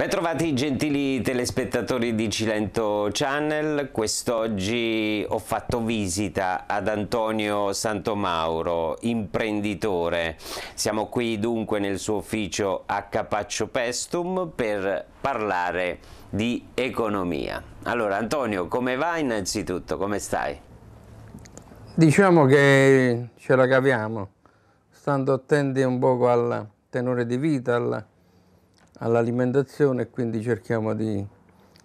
Bentrovati gentili telespettatori di Cilento Channel, quest'oggi ho fatto visita ad Antonio Santomauro, imprenditore. Siamo qui dunque nel suo ufficio a Capaccio Pestum per parlare di economia. Allora Antonio, come va innanzitutto? Come stai? Diciamo che ce la caviamo, stando attenti un poco al tenore di vita, al all'alimentazione e quindi cerchiamo di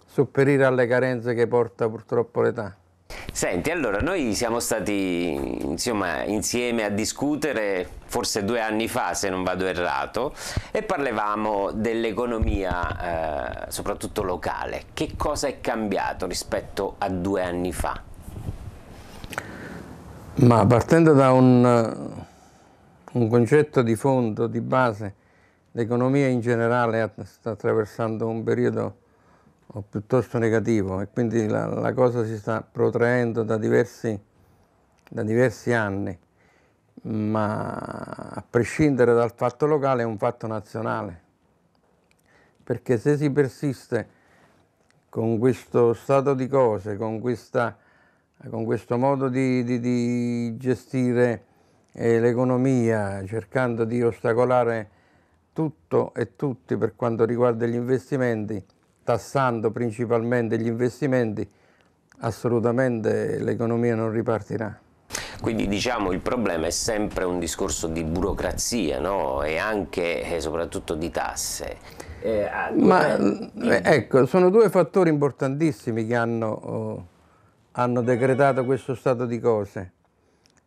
sopperire alle carenze che porta purtroppo l'età. Senti, allora noi siamo stati insomma, insieme a discutere forse due anni fa, se non vado errato, e parlavamo dell'economia eh, soprattutto locale. Che cosa è cambiato rispetto a due anni fa? Ma partendo da un, eh, un concetto di fondo, di base, l'economia in generale sta attraversando un periodo oh, piuttosto negativo e quindi la, la cosa si sta protraendo da diversi, da diversi, anni, ma a prescindere dal fatto locale è un fatto nazionale, perché se si persiste con questo stato di cose, con, questa, con questo modo di, di, di gestire eh, l'economia, cercando di ostacolare tutto e tutti per quanto riguarda gli investimenti, tassando principalmente gli investimenti, assolutamente l'economia non ripartirà. Quindi diciamo il problema è sempre un discorso di burocrazia no? e anche e eh, soprattutto di tasse. Eh, ah, Ma mm, eh, in... ecco, sono due fattori importantissimi che hanno, oh, hanno decretato questo stato di cose.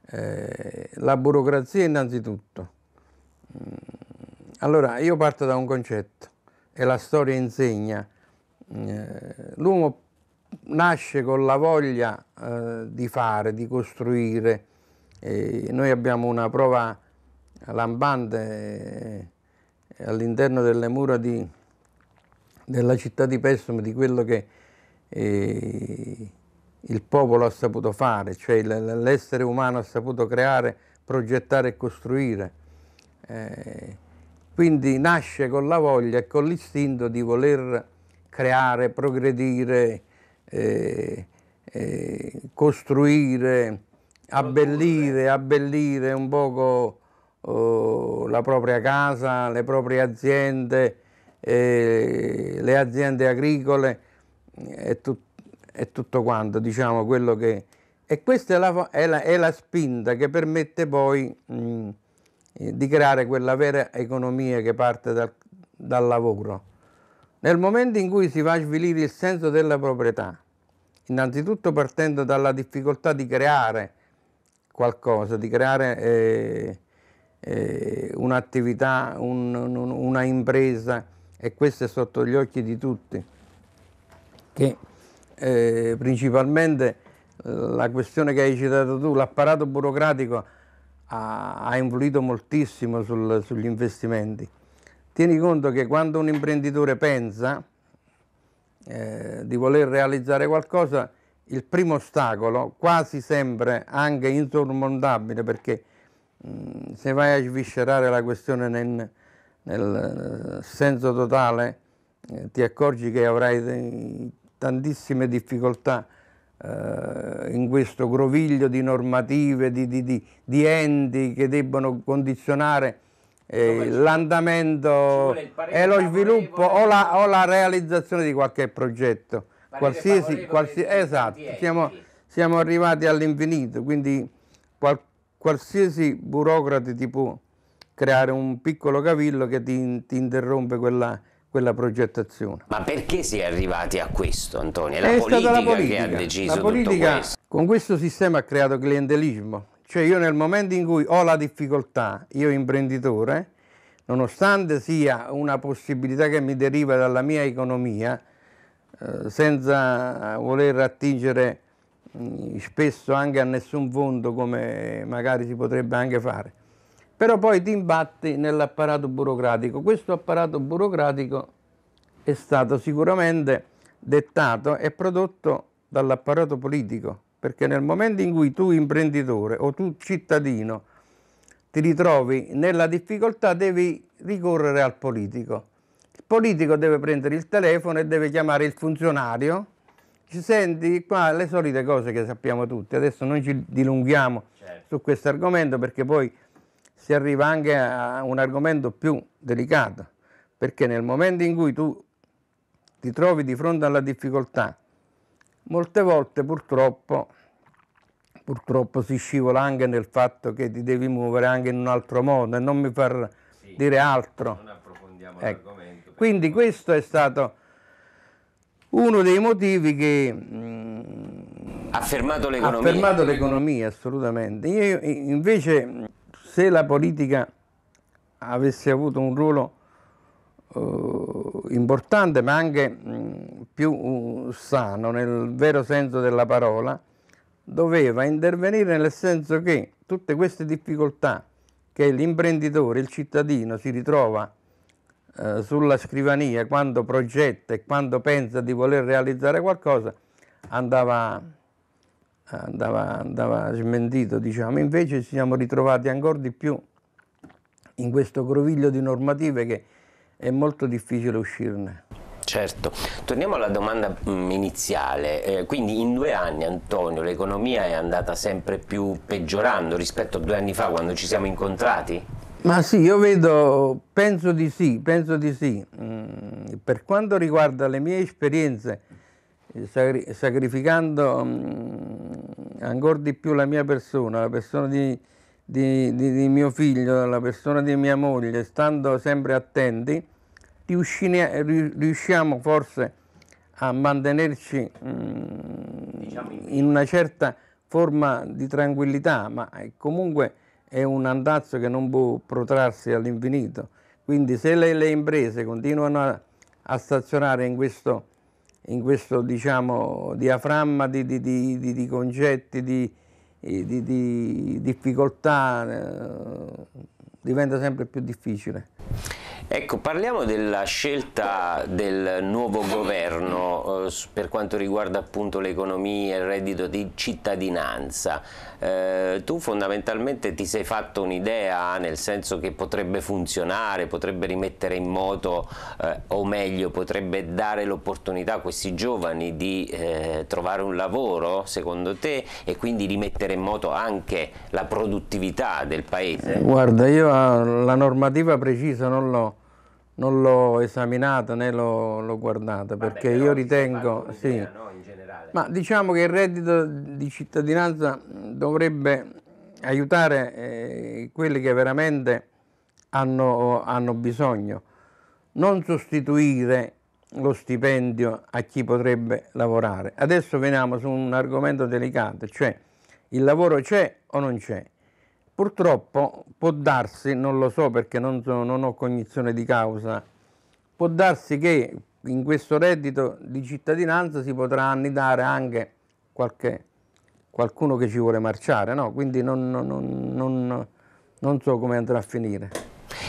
Eh, la burocrazia innanzitutto. Mm, allora, io parto da un concetto e la storia insegna. Eh, l'uomo nasce con la voglia eh, di fare, di costruire. E noi abbiamo una prova lampante eh, all'interno delle mura di, della città di Pestum di quello che eh, il popolo ha saputo fare, cioè l'essere umano ha saputo creare, progettare e costruire. Eh, quindi nasce con la voglia e con l'istinto di voler creare, progredire, eh, eh, costruire, abbellire, abbellire un poco oh, la propria casa, le proprie aziende, eh, le aziende agricole eh, e, tut e, tutto quanto, diciamo quello che... E questa è la, è la, è la spinta che permette poi... Mh, di creare quella vera economia che parte dal, dal lavoro. Nel momento in cui si va a svilire il senso della proprietà, innanzitutto partendo dalla difficoltà di creare qualcosa, di creare eh, eh, un'attività, un, un, una impresa e questo è sotto gli occhi di tutti, che eh, principalmente la questione che hai citato tu, l'apparato burocratico ha, ha influito moltissimo sul, sugli investimenti. Tieni conto che quando un imprenditore pensa eh, di voler realizzare qualcosa, il primo ostacolo, quasi sempre anche insormontabile, perché mh, mm, se vai a sviscerare la questione nel, nel eh, senso totale, eh, ti accorgi che avrai tantissime difficoltà eh, in questo groviglio di normative, di, di, di, di enti che debbono condizionare eh, l'andamento e lo sviluppo o la, o la, realizzazione di qualche progetto. Qualsiasi, qualsiasi, esatto, siamo, siamo arrivati all'infinito, quindi qual, qualsiasi burocrate ti può creare un piccolo cavillo che ti, ti interrompe quella quella progettazione. Ma perché si è arrivati a questo, Antonio? È la, è politica, la politica che ha deciso la politica, questo. Con questo sistema ha creato clientelismo. Cioè io nel momento in cui ho la difficoltà, io imprenditore, nonostante sia una possibilità che mi deriva dalla mia economia, eh, senza voler attingere mm, spesso anche a nessun fondo come magari si potrebbe anche fare, però poi ti imbatti nell'apparato burocratico. Questo apparato burocratico è stato sicuramente dettato e prodotto dall'apparato politico, perché nel momento in cui tu imprenditore o tu cittadino ti ritrovi nella difficoltà devi ricorrere al politico. Il politico deve prendere il telefono e deve chiamare il funzionario, ci senti qua le solite cose che sappiamo tutti, adesso non ci dilunghiamo certo. su questo argomento perché poi si arriva anche a un argomento più delicato, perché nel momento in cui tu ti trovi di fronte alla difficoltà, molte volte purtroppo, purtroppo si scivola anche nel fatto che ti devi muovere anche in un altro modo e non mi far sì, dire altro. Non approfondiamo ecco. l'argomento. Quindi questo è stato uno dei motivi che... ha fermato mm, l'economia. Ha fermato l'economia, assolutamente. Io invece se la politica avesse avuto un ruolo eh, importante ma anche mh, mm, più uh, sano nel vero senso della parola, doveva intervenire nel senso che tutte queste difficoltà che l'imprenditore, il cittadino si ritrova eh, sulla scrivania quando progetta e quando pensa di voler realizzare qualcosa, andava andava, andava smentito, diciamo. Invece ci siamo ritrovati ancora di più in questo groviglio di normative che è molto difficile uscirne. Certo, torniamo alla domanda iniziale, eh, quindi in due anni Antonio l'economia è andata sempre più peggiorando rispetto a due anni fa quando ci siamo incontrati? Ma sì, io vedo, penso di sì, penso di sì. Mm, per quanto riguarda le mie esperienze sacrificando mm, ancora di più la mia persona, la persona di, di, di, di, mio figlio, la persona di mia moglie, stando sempre attenti, riusciamo forse a mantenerci mm, diciamo in, una certa forma di tranquillità, ma comunque è un andazzo che non può protrarsi all'infinito. Quindi se le, le imprese continuano a, a stazionare in questo in questo diciamo, diaframma di, di, di, di concetti, di, eh, difficoltà, eh, diventa sempre più difficile. Ecco, parliamo della scelta del nuovo governo eh, per quanto riguarda appunto l'economia e il reddito di cittadinanza eh, tu fondamentalmente ti sei fatto un'idea nel senso che potrebbe funzionare, potrebbe rimettere in moto eh, o meglio potrebbe dare l'opportunità a questi giovani di eh, trovare un lavoro secondo te e quindi rimettere in moto anche la produttività del paese? Eh, guarda io eh, la normativa precisa non l'ho non l'ho esaminata né l'ho guardata perché Vabbè, io ritengo, sì, no? Ma diciamo che il reddito di cittadinanza dovrebbe aiutare eh, quelli che veramente hanno, hanno bisogno, non sostituire lo stipendio a chi potrebbe lavorare. Adesso veniamo su un argomento delicato, cioè il lavoro c'è o non c'è. Purtroppo può darsi, non lo so perché non, so, non ho cognizione di causa, può darsi che in questo reddito di cittadinanza si potrà annidare anche qualche, qualcuno che ci vuole marciare, no? quindi non, non, non, non so come andrà a finire.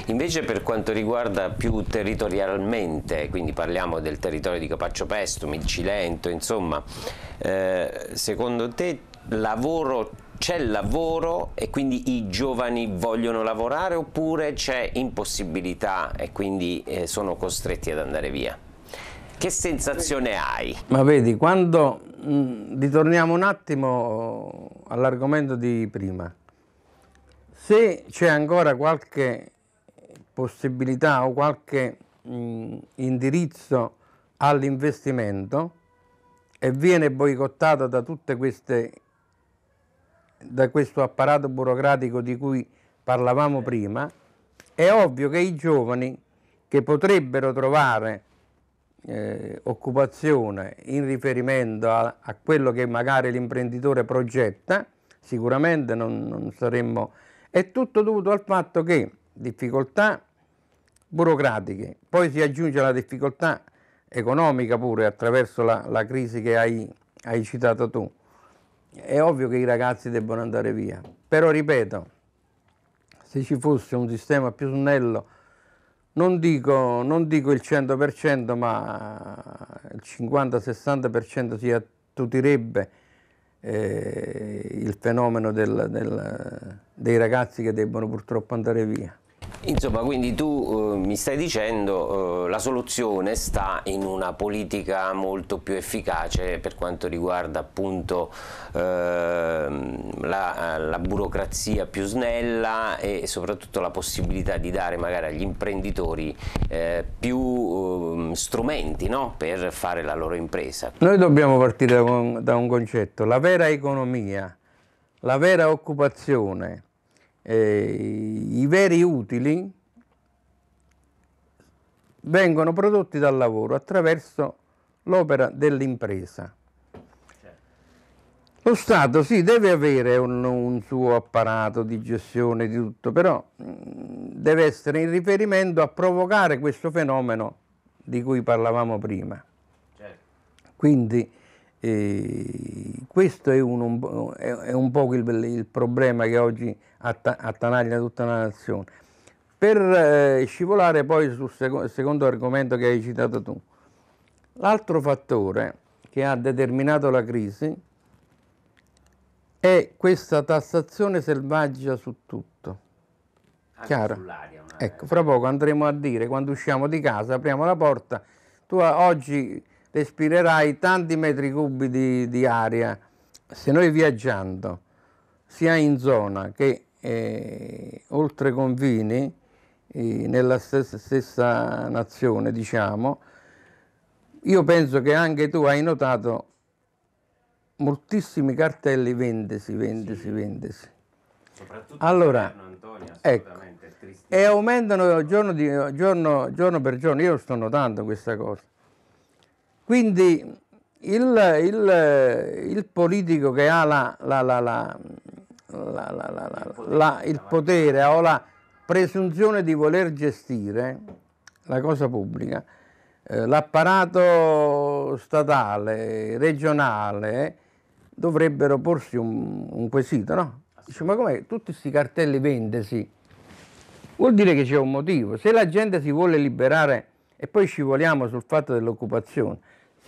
Invece per quanto riguarda più territorialmente, quindi parliamo del territorio di Capaccio Pestum, il Cilento, insomma, eh, secondo te lavoro c'è lavoro e quindi i giovani vogliono lavorare oppure c'è impossibilità e quindi eh, sono costretti ad andare via? Che sensazione hai? Ma vedi, quando mh, mm, ritorniamo un attimo all'argomento di prima, se c'è ancora qualche possibilità o qualche mh, mm, indirizzo all'investimento e viene boicottato da tutte queste da questo apparato burocratico di cui parlavamo prima, è ovvio che i giovani che potrebbero trovare eh, occupazione in riferimento a, a, quello che magari l'imprenditore progetta, sicuramente non, non saremmo... È tutto dovuto al fatto che difficoltà burocratiche, poi si aggiunge la difficoltà economica pure attraverso la, la crisi che hai, hai, citato tu. È ovvio che i ragazzi debbano andare via, però ripeto, se ci fosse un sistema più snello non dico, non dico il 100%, ma il 50-60% si attutirebbe eh, il fenomeno del, del, dei ragazzi che debbono purtroppo andare via. Insomma, quindi tu eh, mi stai dicendo eh, la soluzione sta in una politica molto più efficace per quanto riguarda appunto eh, la, la, burocrazia più snella e soprattutto la possibilità di dare magari agli imprenditori eh, più ehm, strumenti no? per fare la loro impresa. Noi dobbiamo partire da un, da un concetto, la vera economia, la vera occupazione eh, i veri utili vengono prodotti dal lavoro attraverso l'opera dell'impresa. Certo. Lo Stato sì deve avere un, un, suo apparato di gestione di tutto, però mm, deve essere in riferimento a provocare questo fenomeno di cui parlavamo prima. Certo. Quindi e questo è un, è un po' il, il, problema che oggi attanaglia tutta la nazione. Per eh, scivolare poi sul secondo, secondo argomento che hai citato tu, l'altro fattore che ha determinato la crisi è questa tassazione selvaggia su tutto. Chiaro? Ecco, fra poco andremo a dire, quando usciamo di casa, apriamo la porta, tu oggi ti tanti metri cubi di, di aria. Se noi viaggiando, sia in zona che eh, oltre confini, eh, nella stessa, stessa nazione, diciamo, io penso che anche tu hai notato moltissimi cartelli vendesi, vendesi, sì. vendesi. Soprattutto allora, in Antonio, ecco, e aumentano giorno, di, giorno, giorno per giorno, io sto notando questa cosa. Quindi il, il, il politico che ha il potere o la presunzione di voler gestire la cosa pubblica, eh, l'apparato statale, regionale, dovrebbero porsi un, un quesito, no? Dice, ma com'è? Tutti questi cartelli vendesi? Vuol dire che c'è un motivo. Se la gente si vuole liberare, e poi scivoliamo sul fatto dell'occupazione,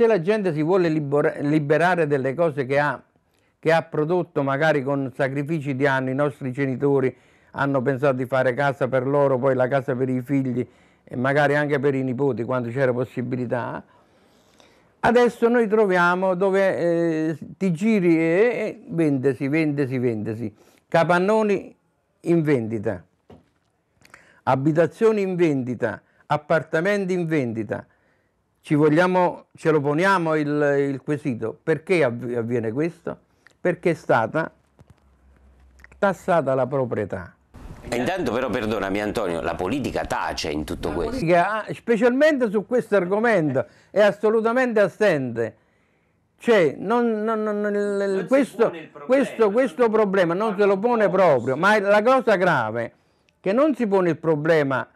se la gente si vuole liberare delle cose che ha, che ha prodotto magari con sacrifici di anni, i nostri genitori hanno pensato di fare casa per loro, poi la casa per i figli e magari anche per i nipoti quando c'era possibilità, Adesso noi troviamo dove eh, ti giri e, e vendesi, vendesi, vendesi. Capannoni in vendita, abitazioni in vendita, appartamenti in vendita, ci vogliamo, ce lo poniamo il, il quesito, perché avviene questo? Perché è stata tassata la proprietà. E intanto però, perdonami Antonio, la politica tace in tutto la questo. Politica, ah, specialmente su questo argomento, è assolutamente assente. Cioè, non, non, non, questo, problema, questo, questo problema non se lo pone proprio, ma la cosa grave è che non si pone il problema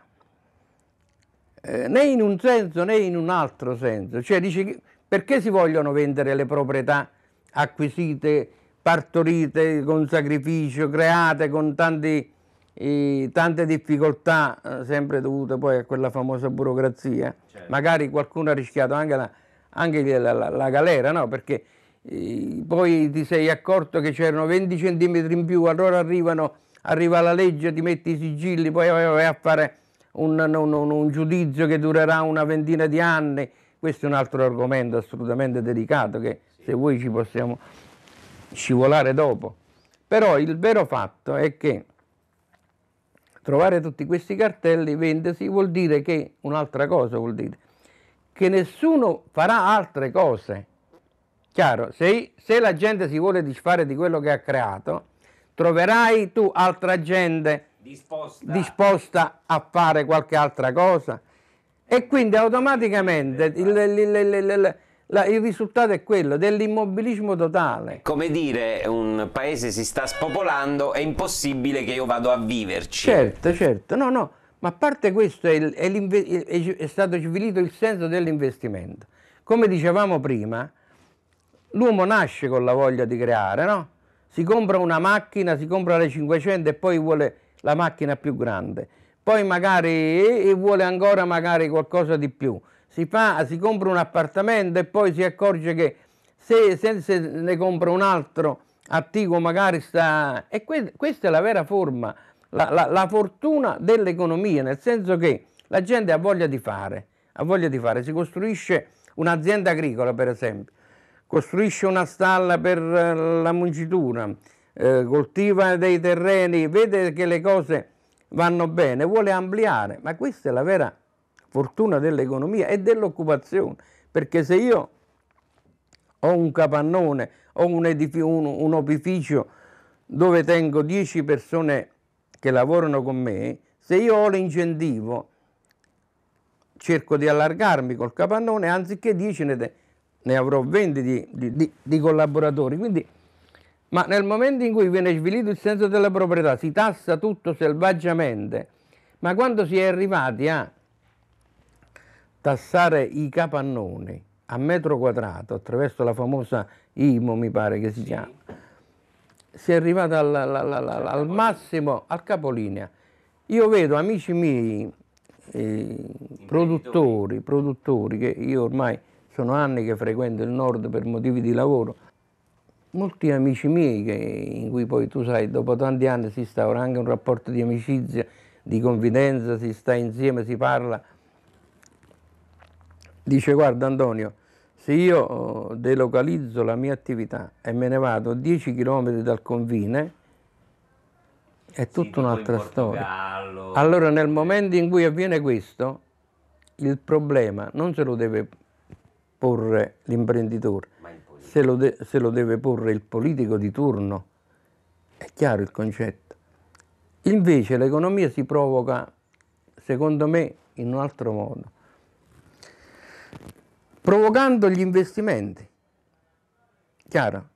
eh, né in un senso né in un altro senso. Cioè dice perché si vogliono vendere le proprietà acquisite, partorite con sacrificio, create con tanti, eh, tante difficoltà, eh, sempre dovute poi a quella famosa burocrazia. Certo. Magari qualcuno ha rischiato anche la, anche la, la, la galera, no? Perché poi ti sei accorto che c'erano 20 centimetri in più, allora arrivano, arriva la legge, ti metti i sigilli, poi vai a fare un, un, un giudizio che durerà una ventina di anni, questo è un altro argomento assolutamente delicato che se vuoi ci possiamo scivolare dopo. Però il vero fatto è che trovare tutti questi cartelli, vendesi vuol dire che un'altra cosa vuol dire che nessuno farà altre cose. Chiaro, se, se la gente si vuole disfare di quello che ha creato, troverai tu altra gente disposta. disposta a fare qualche altra cosa e quindi automaticamente esatto. il, il, il, la, il risultato è quello dell'immobilismo totale. Come dire, un paese si sta spopolando, è impossibile che io vado a viverci. Certo, certo, no, no, ma a parte questo è, è, è stato svilito il senso dell'investimento. Come dicevamo prima, l'uomo nasce con la voglia di creare, no? Si compra una macchina, si compra le 500 e poi vuole la macchina più grande, poi magari e vuole ancora magari qualcosa di più, si, fa, si compra un appartamento e poi si accorge che se, se, se ne compra un altro attivo magari sta... E que, questa è la vera forma, la, la, la fortuna dell'economia, nel senso che la gente ha voglia di fare, ha voglia di fare, si costruisce un'azienda agricola per esempio, costruisce una stalla per eh, la mungitura, eh, coltiva dei terreni, vede che le cose vanno bene, vuole ampliare, ma questa è la vera fortuna dell'economia e dell'occupazione, perché se io ho un capannone, ho un, un, un opificio dove tengo 10 persone che lavorano con me, se io ho l'incentivo cerco di allargarmi col capannone, anziché 10 ne, ne avrò 20 di, di, di collaboratori, quindi ma nel momento in cui viene svilito il senso della proprietà si tassa tutto selvaggiamente, ma quando si è arrivati a tassare i capannoni a metro quadrato attraverso la famosa IMO mi pare che si chiama, si è arrivati al, al, al, al massimo, al capolinea. Io vedo amici miei, eh, produttori, produttori, che io ormai sono anni che frequento il nord per motivi di lavoro, molti amici miei, che, in cui poi tu sai, dopo tanti anni si instaura anche un rapporto di amicizia, di confidenza, si sta insieme, si parla. Dice guarda Antonio, se io eh, delocalizzo la mia attività e me ne vado 10 km dal confine, è tutta sì, un'altra storia. Allora nel eh. momento in cui avviene questo, il problema non se lo deve porre l'imprenditore, se lo, de- se lo deve porre il politico di turno. È chiaro il concetto. Invece l'economia si provoca, secondo me, in un altro modo, provocando gli investimenti. Chiaro?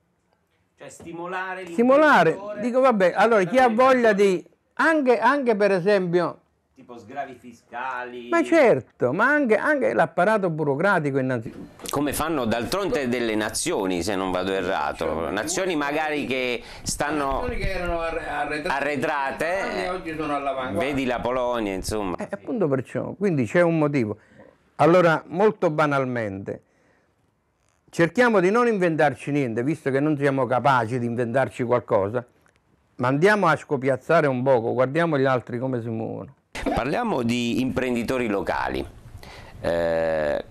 Cioè stimolare Stimolare, dico vabbè, allora chi ha voglia di... Anche, anche per esempio tipo sgravi fiscali. Ma certo, ma anche, anche l'apparato burocratico innanzitutto. Come fanno d'altronde delle nazioni, se non vado errato, certo. nazioni magari che stanno nazioni che erano arretrate, arretrate oggi sono eh. all'avanguardia. Vedi la Polonia, insomma. Eh, appunto perciò, quindi c'è un motivo. Allora, molto banalmente, cerchiamo di non inventarci niente, visto che non siamo capaci di inventarci qualcosa, ma andiamo a scopiazzare un poco, guardiamo gli altri come si muovono. Parliamo di imprenditori locali. Eh,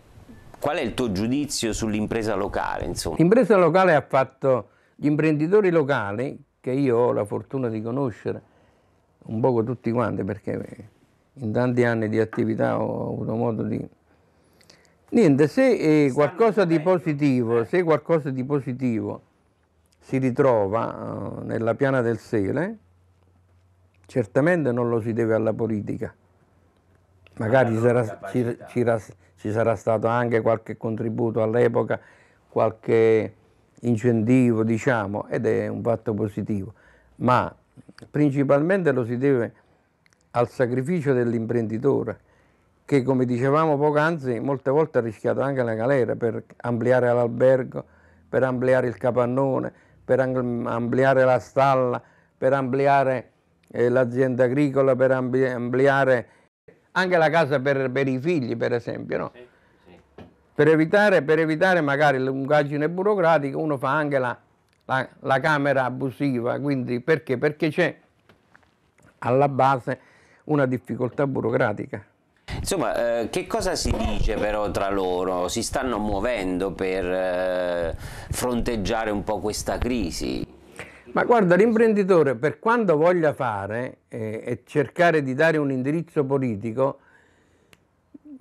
qual è il tuo giudizio sull'impresa locale? Insomma? L'impresa locale ha fatto gli imprenditori locali, che io ho la fortuna di conoscere un poco tutti quanti, perché in tanti anni di attività ho avuto modo di... Niente, se eh, qualcosa di positivo, eh. se qualcosa di positivo si ritrova eh, nella piana del Sele, certamente non lo si deve alla politica, magari ah, ci sarà, ci, ci, ci sarà, stato anche qualche contributo all'epoca, qualche incentivo diciamo ed è un fatto positivo, ma principalmente lo si deve al sacrificio dell'imprenditore che come dicevamo poc'anzi molte volte ha rischiato anche la galera per ampliare l'albergo, per ampliare il capannone, per ampliare la stalla, per ampliare l'azienda agricola per ampliare anche la casa per, per i figli per esempio, no? sì, sì. Per, evitare, per, evitare, magari l'ungaggine burocratica uno fa anche la, la, la camera abusiva, quindi perché? Perché c'è alla base una difficoltà burocratica. Insomma, eh, che cosa si dice però tra loro? Si stanno muovendo per eh, fronteggiare un po' questa crisi? Ma guarda, l'imprenditore per quanto voglia fare eh, e cercare di dare un indirizzo politico,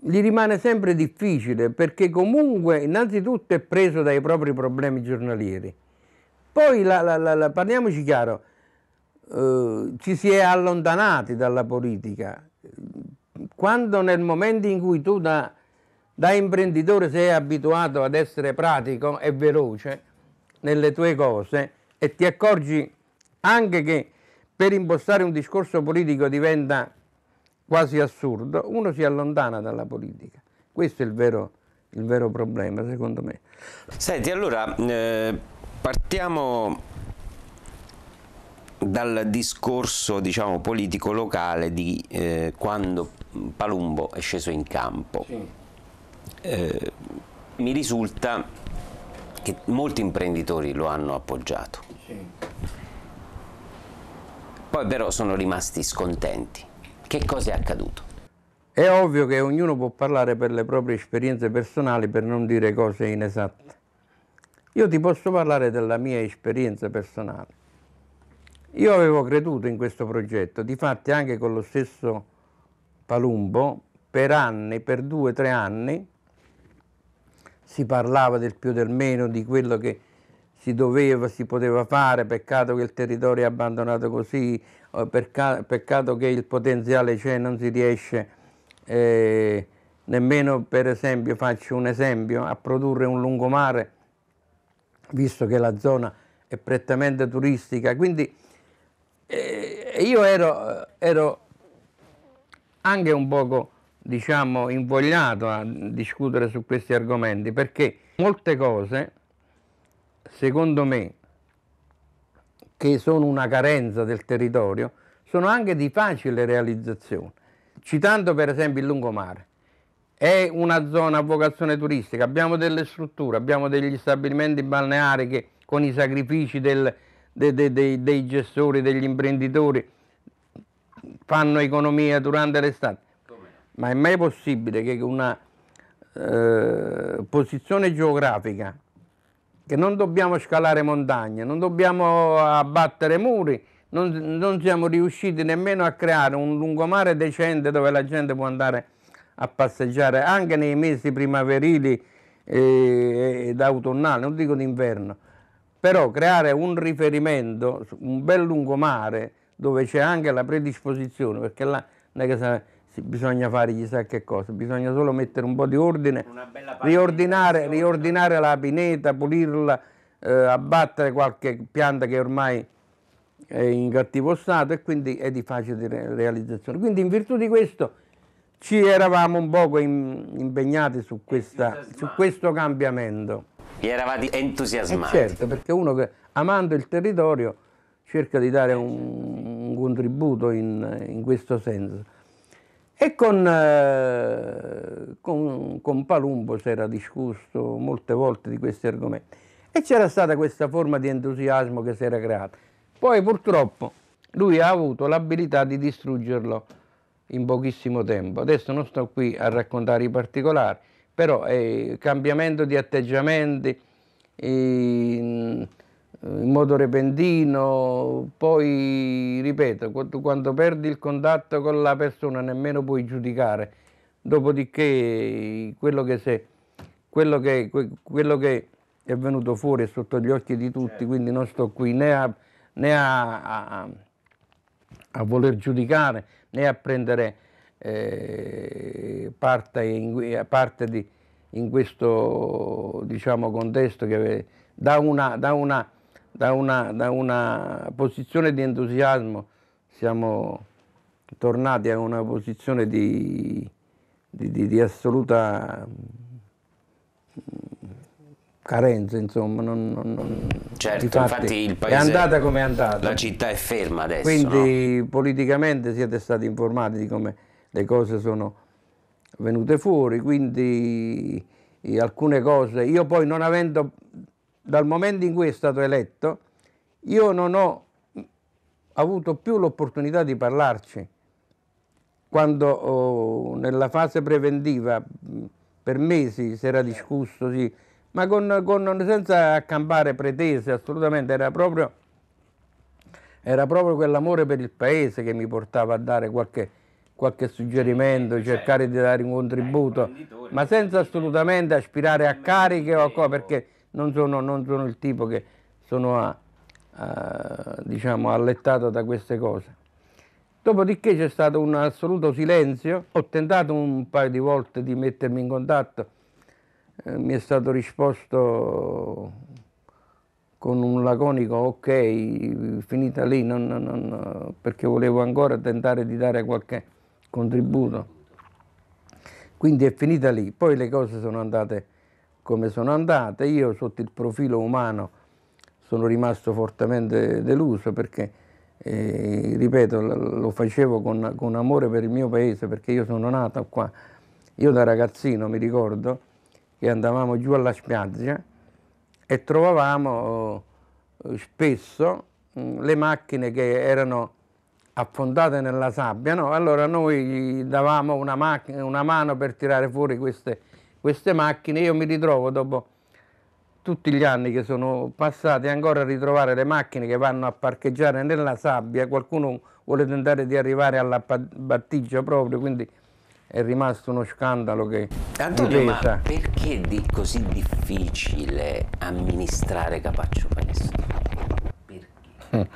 gli rimane sempre difficile perché comunque innanzitutto è preso dai propri problemi giornalieri. Poi, la, la, la, parliamoci chiaro, eh, ci si è allontanati dalla politica. Quando nel momento in cui tu da, da imprenditore sei abituato ad essere pratico e veloce nelle tue cose, e ti accorgi anche che per impostare un discorso politico diventa quasi assurdo, uno si allontana dalla politica. Questo è il vero, il vero problema, secondo me. Senti, allora eh, partiamo dal discorso diciamo, politico locale di eh, quando Palumbo è sceso in campo. Sì. Eh, mi risulta che molti imprenditori lo hanno appoggiato poi però sono rimasti scontenti. Che cosa è accaduto? È ovvio che ognuno può parlare per le proprie esperienze personali per non dire cose inesatte. Io ti posso parlare della mia esperienza personale. Io avevo creduto in questo progetto, difatti anche con lo stesso Palumbo, per anni, per due o tre anni, si parlava del più o del meno, di quello che si doveva, si poteva fare, peccato che il territorio è abbandonato così, eh, peccato che il potenziale c'è, e non si riesce eh, nemmeno per esempio, faccio un esempio, a produrre un lungomare, visto che la zona è prettamente turistica. Quindi eh, io ero, ero, anche un poco, diciamo, invogliato a discutere su questi argomenti, perché molte cose secondo me, che sono una carenza del territorio, sono anche di facile realizzazione. Citando per esempio il lungomare, è una zona a vocazione turistica, abbiamo delle strutture, abbiamo degli stabilimenti balneari che con i sacrifici del, de, de, de, dei gestori, degli imprenditori, fanno economia durante l'estate. Ma è mai possibile che una eh, posizione geografica che non dobbiamo scalare montagne, non dobbiamo eh, abbattere muri, non, non siamo riusciti nemmeno a creare un lungomare decente dove la gente può andare a passeggiare anche nei mesi primaverili eh, ed autunnali, non dico d'inverno, però creare un riferimento, un bel lungomare dove c'è anche la predisposizione, perché là non è che prezzi, bisogna fare chissà che cosa, bisogna solo mettere un po' di ordine, riordinare, riordinare, la pineta, pulirla, eh, abbattere qualche pianta che ormai è in cattivo stato e quindi è di facile realizzazione. Quindi in virtù di questo ci eravamo un poco in, impegnati su, questa, su, questo cambiamento. Vi eravate entusiasmati. Eh certo, perché uno che amando il territorio cerca di dare un, un contributo in, in questo senso. E con, eh, con, con Palumbo si era discusso molte volte di questi argomenti e c'era stata questa forma di entusiasmo che si era creata. Poi purtroppo lui ha avuto l'abilità di distruggerlo in pochissimo tempo. Adesso non sto qui a raccontare i particolari, però eh, il cambiamento di atteggiamenti, eh, eh, in modo repentino, poi ripeto, quando, perdi il contatto con la persona nemmeno puoi giudicare, dopodiché quello che, se, quello che, quello che è venuto fuori è sotto gli occhi di tutti, certo. quindi non sto qui né a, né a, a, a voler giudicare né a prendere eh, parte, in, parte di, in questo diciamo, contesto che da una, da una da una, da una posizione di entusiasmo siamo tornati a una posizione di, di, di, di assoluta mm, carenza, insomma. Non, non, certo, infatti, infatti, il paese... È andata come è andata. La città è ferma adesso, Quindi no? politicamente siete stati informati di come le cose sono venute fuori, quindi eh, alcune cose... Io poi non avendo dal momento in cui è stato eletto, io non ho avuto più l'opportunità di parlarci. Quando oh, nella fase preventiva per mesi si era certo. discusso, sì, ma con, con, senza accampare pretese assolutamente, era proprio, era proprio quell'amore per il paese che mi portava a dare qualche, qualche suggerimento, certo. cercare di dare un contributo, ma senza assolutamente aspirare a cariche o a cose, perché non sono, non sono il tipo che sono a, a, diciamo, allettato da queste cose. Dopodiché c'è stato un assoluto silenzio, ho tentato un paio di volte di mettermi in contatto, eh, mi è stato risposto con un laconico ok, finita lì, non, non, non, perché volevo ancora tentare di dare qualche contributo. Quindi è finita lì, poi le cose sono andate come sono andate. Io sotto il profilo umano sono rimasto fortemente deluso perché, eh, ripeto, lo facevo con, con, amore per il mio paese perché io sono nato qua. Io da ragazzino mi ricordo che andavamo giù alla spiaggia e trovavamo eh, spesso mm, le macchine che erano affondate nella sabbia, no? allora noi gli davamo una, una mano per tirare fuori queste queste macchine, io mi ritrovo dopo tutti gli anni che sono passati ancora a ritrovare le macchine che vanno a parcheggiare nella sabbia, qualcuno vuole tentare di arrivare alla battigia proprio, quindi è rimasto uno scandalo che Antonio, ma perché è così difficile amministrare Capaccio Pesto? Perché?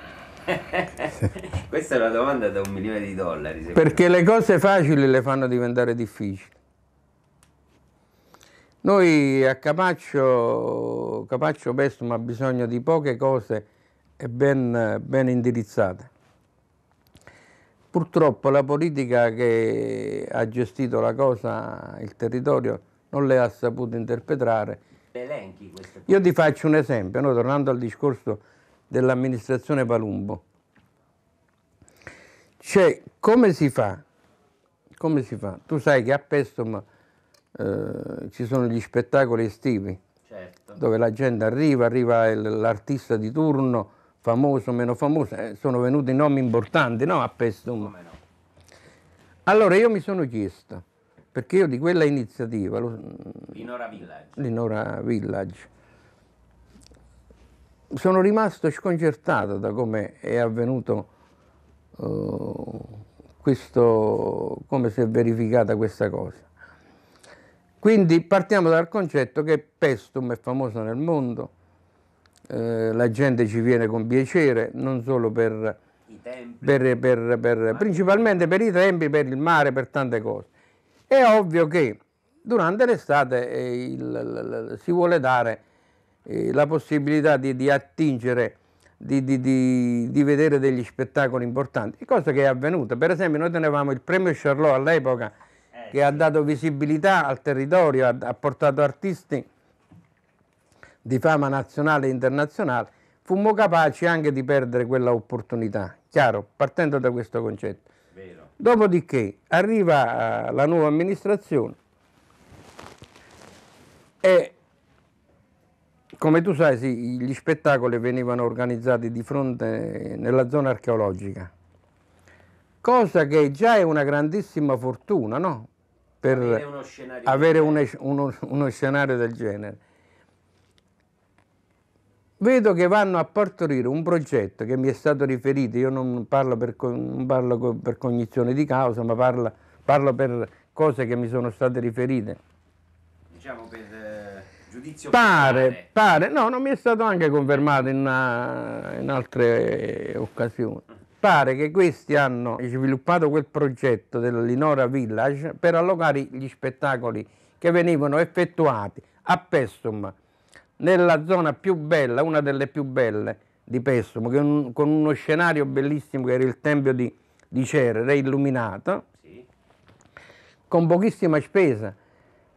Questa è una domanda da un milione di dollari. Perché me. le cose facili le fanno diventare difficili. Noi a Capaccio, Capaccio Pestum ha bisogno di poche cose e ben, ben indirizzate. Purtroppo la politica che ha gestito la cosa, il territorio, non le ha saputo interpretare. Io ti faccio un esempio, no? tornando al discorso dell'amministrazione Palumbo. Cioè, come si fa? Come si fa? Tu sai che a Pestum eh, ci sono gli spettacoli estivi, certo. dove la gente arriva, arriva l'artista di turno, famoso o meno famoso, eh, sono venuti nomi importanti, no? A Pestum. No? Allora io mi sono chiesto, perché io di quella iniziativa, Linora Village. Linora Village, sono rimasto sconcertato da come è avvenuto uh, questo, come si è verificata questa cosa. Quindi partiamo dal concetto che Pestum è famoso nel mondo, eh, la gente ci viene con piacere, non solo per, per, per, per principalmente per i tempi, per il mare, per tante cose. È ovvio che durante l'estate eh, il, il, il, si vuole dare eh, la possibilità di, di attingere, di, di, di, vedere degli spettacoli importanti, cosa che è avvenuta. Per esempio noi tenevamo il premio Charlot all'epoca che ha dato visibilità al territorio, ha, ha portato artisti di fama nazionale e internazionale, fummo capaci anche di perdere quella opportunità, chiaro, partendo da questo concetto. Vero. Dopodiché arriva eh, la nuova amministrazione e come tu sai sì, gli spettacoli venivano organizzati di fronte nella zona archeologica, cosa che già è una grandissima fortuna, no? per avere uno scenario, avere uno, uno, scenario del genere. Vedo che vanno a partorire un progetto che mi è stato riferito, io non parlo per, non parlo per cognizione di causa, ma parlo, parlo per cose che mi sono state riferite. Diciamo per eh, giudizio pare, pare, no, non mi è stato anche confermato in, una, eh, in altre eh, occasioni. Pare che questi hanno sviluppato quel progetto della Linora Village per allocare gli spettacoli che venivano effettuati a Pestum, nella zona più bella, una delle più belle di Pestum, con uno scenario bellissimo che era il Tempio di, di Cerere, illuminato, sì. con pochissima spesa.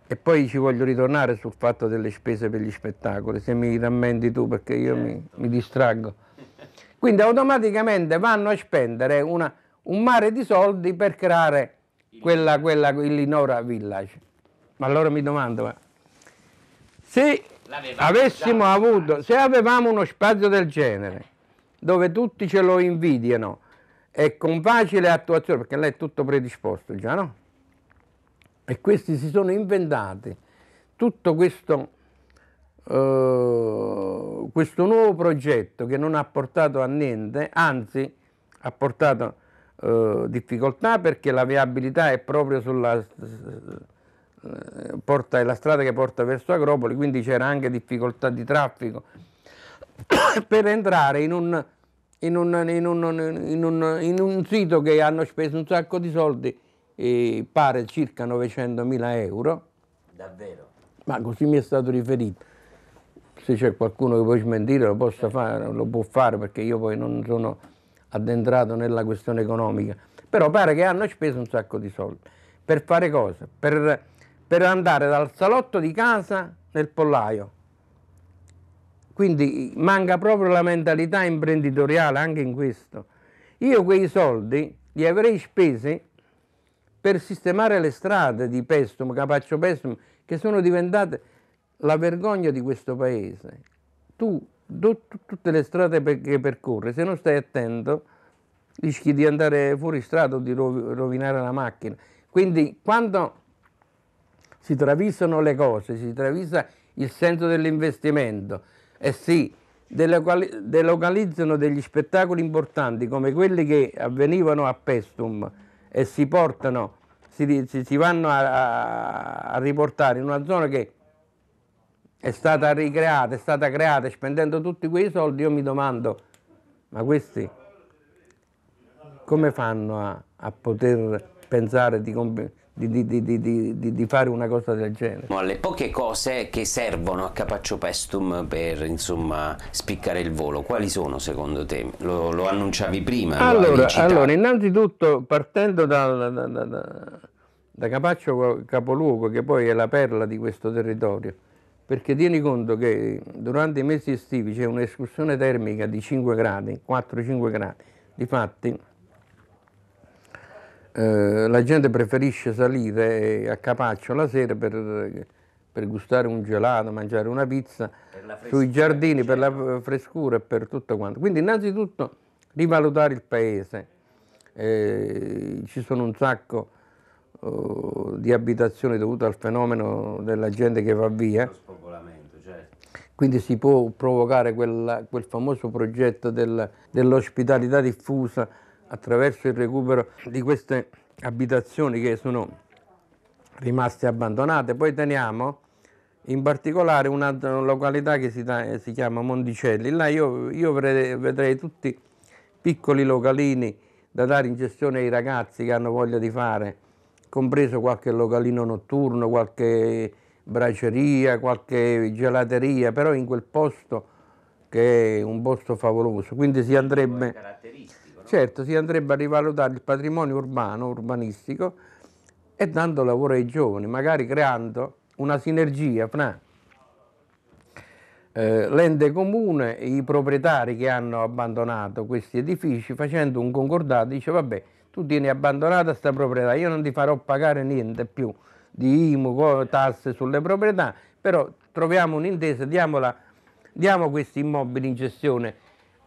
E poi ci voglio ritornare sul fatto delle spese per gli spettacoli, se mi rammenti tu perché io certo. mi, mi distraggo. Quindi automaticamente vanno a spendere una, un mare di soldi per creare quella, quella, Linora Village. Ma allora mi domando, ma se avessimo avuto, se avevamo uno spazio del genere, dove tutti ce lo invidiano e con facile attuazione, perché lei è tutto predisposto già, no? E questi si sono inventati tutto questo eh, questo nuovo progetto che non ha portato a niente, anzi ha portato eh, difficoltà perché la viabilità è proprio sulla eh, porta, è la strada che porta verso Agropoli, quindi c'era anche difficoltà di traffico per entrare in un, in, un, in, un, in un, sito che hanno speso un sacco di soldi, eh, pare circa 900 mila euro. Davvero? Ma così mi è stato riferito se c'è qualcuno che può smentire lo possa fare, lo può fare perché io poi non sono addentrato nella questione economica, però pare che hanno speso un sacco di soldi. Per fare cosa? Per, per andare dal salotto di casa nel pollaio. Quindi manca proprio la mentalità imprenditoriale anche in questo. Io quei soldi li avrei spesi per sistemare le strade di Pestum, Capaccio Pestum, che sono diventate la vergogna di questo paese. Tu, tutte le strade che percorri, se non stai attento, rischi di andare fuori strada o di rovinare la macchina. Quindi quando si travisano le cose, si travisa il senso dell'investimento e eh si delocalizzano degli spettacoli importanti come quelli che avvenivano a Pestum e si portano, si, si vanno a, a riportare in una zona che è stata ricreata, è stata creata, spendendo tutti quei soldi, io mi domando, ma questi come fanno a, a poter pensare di, di, di, di, fare una cosa del genere? Le poche cose che servono a Capaccio Pestum per insomma, spiccare il volo, quali sono secondo te? Lo, lo annunciavi prima? Allora, allora, innanzitutto partendo dal... da, da, da Capaccio Capoluogo, che poi è la perla di questo territorio, perché tieni conto che durante i mesi estivi c'è un'escursione termica di 5 gradi, 4-5 gradi, difatti eh, la gente preferisce salire a Capaccio la sera per, per gustare un gelato, mangiare una pizza, sui giardini per la certo. frescura e per tutto quanto. Quindi innanzitutto rivalutare il paese, eh, ci sono un sacco eh, di abitazione dovuta al fenomeno della gente che va via. Certo. Quindi si può provocare quella, quel famoso progetto del, dell'ospitalità diffusa attraverso il recupero di queste abitazioni che sono rimaste abbandonate. Poi teniamo in particolare una località che si, si, chiama Monticelli. Là io, io vedrei tutti piccoli localini da dare in gestione ai ragazzi che hanno voglia di fare compreso qualche localino notturno, qualche braceria, qualche gelateria, però in quel posto che è un posto favoloso, quindi si andrebbe, certo, si andrebbe a rivalutare il patrimonio urbano, urbanistico e dando lavoro ai giovani, magari creando una sinergia fra eh, l'ente comune, i proprietari che hanno abbandonato questi edifici, facendo un concordato, dice vabbè, tu tieni abbandonata questa proprietà, io non ti farò pagare niente più di IMU, tasse sulle proprietà, però troviamo un'intesa, diamola, diamo questi immobili in gestione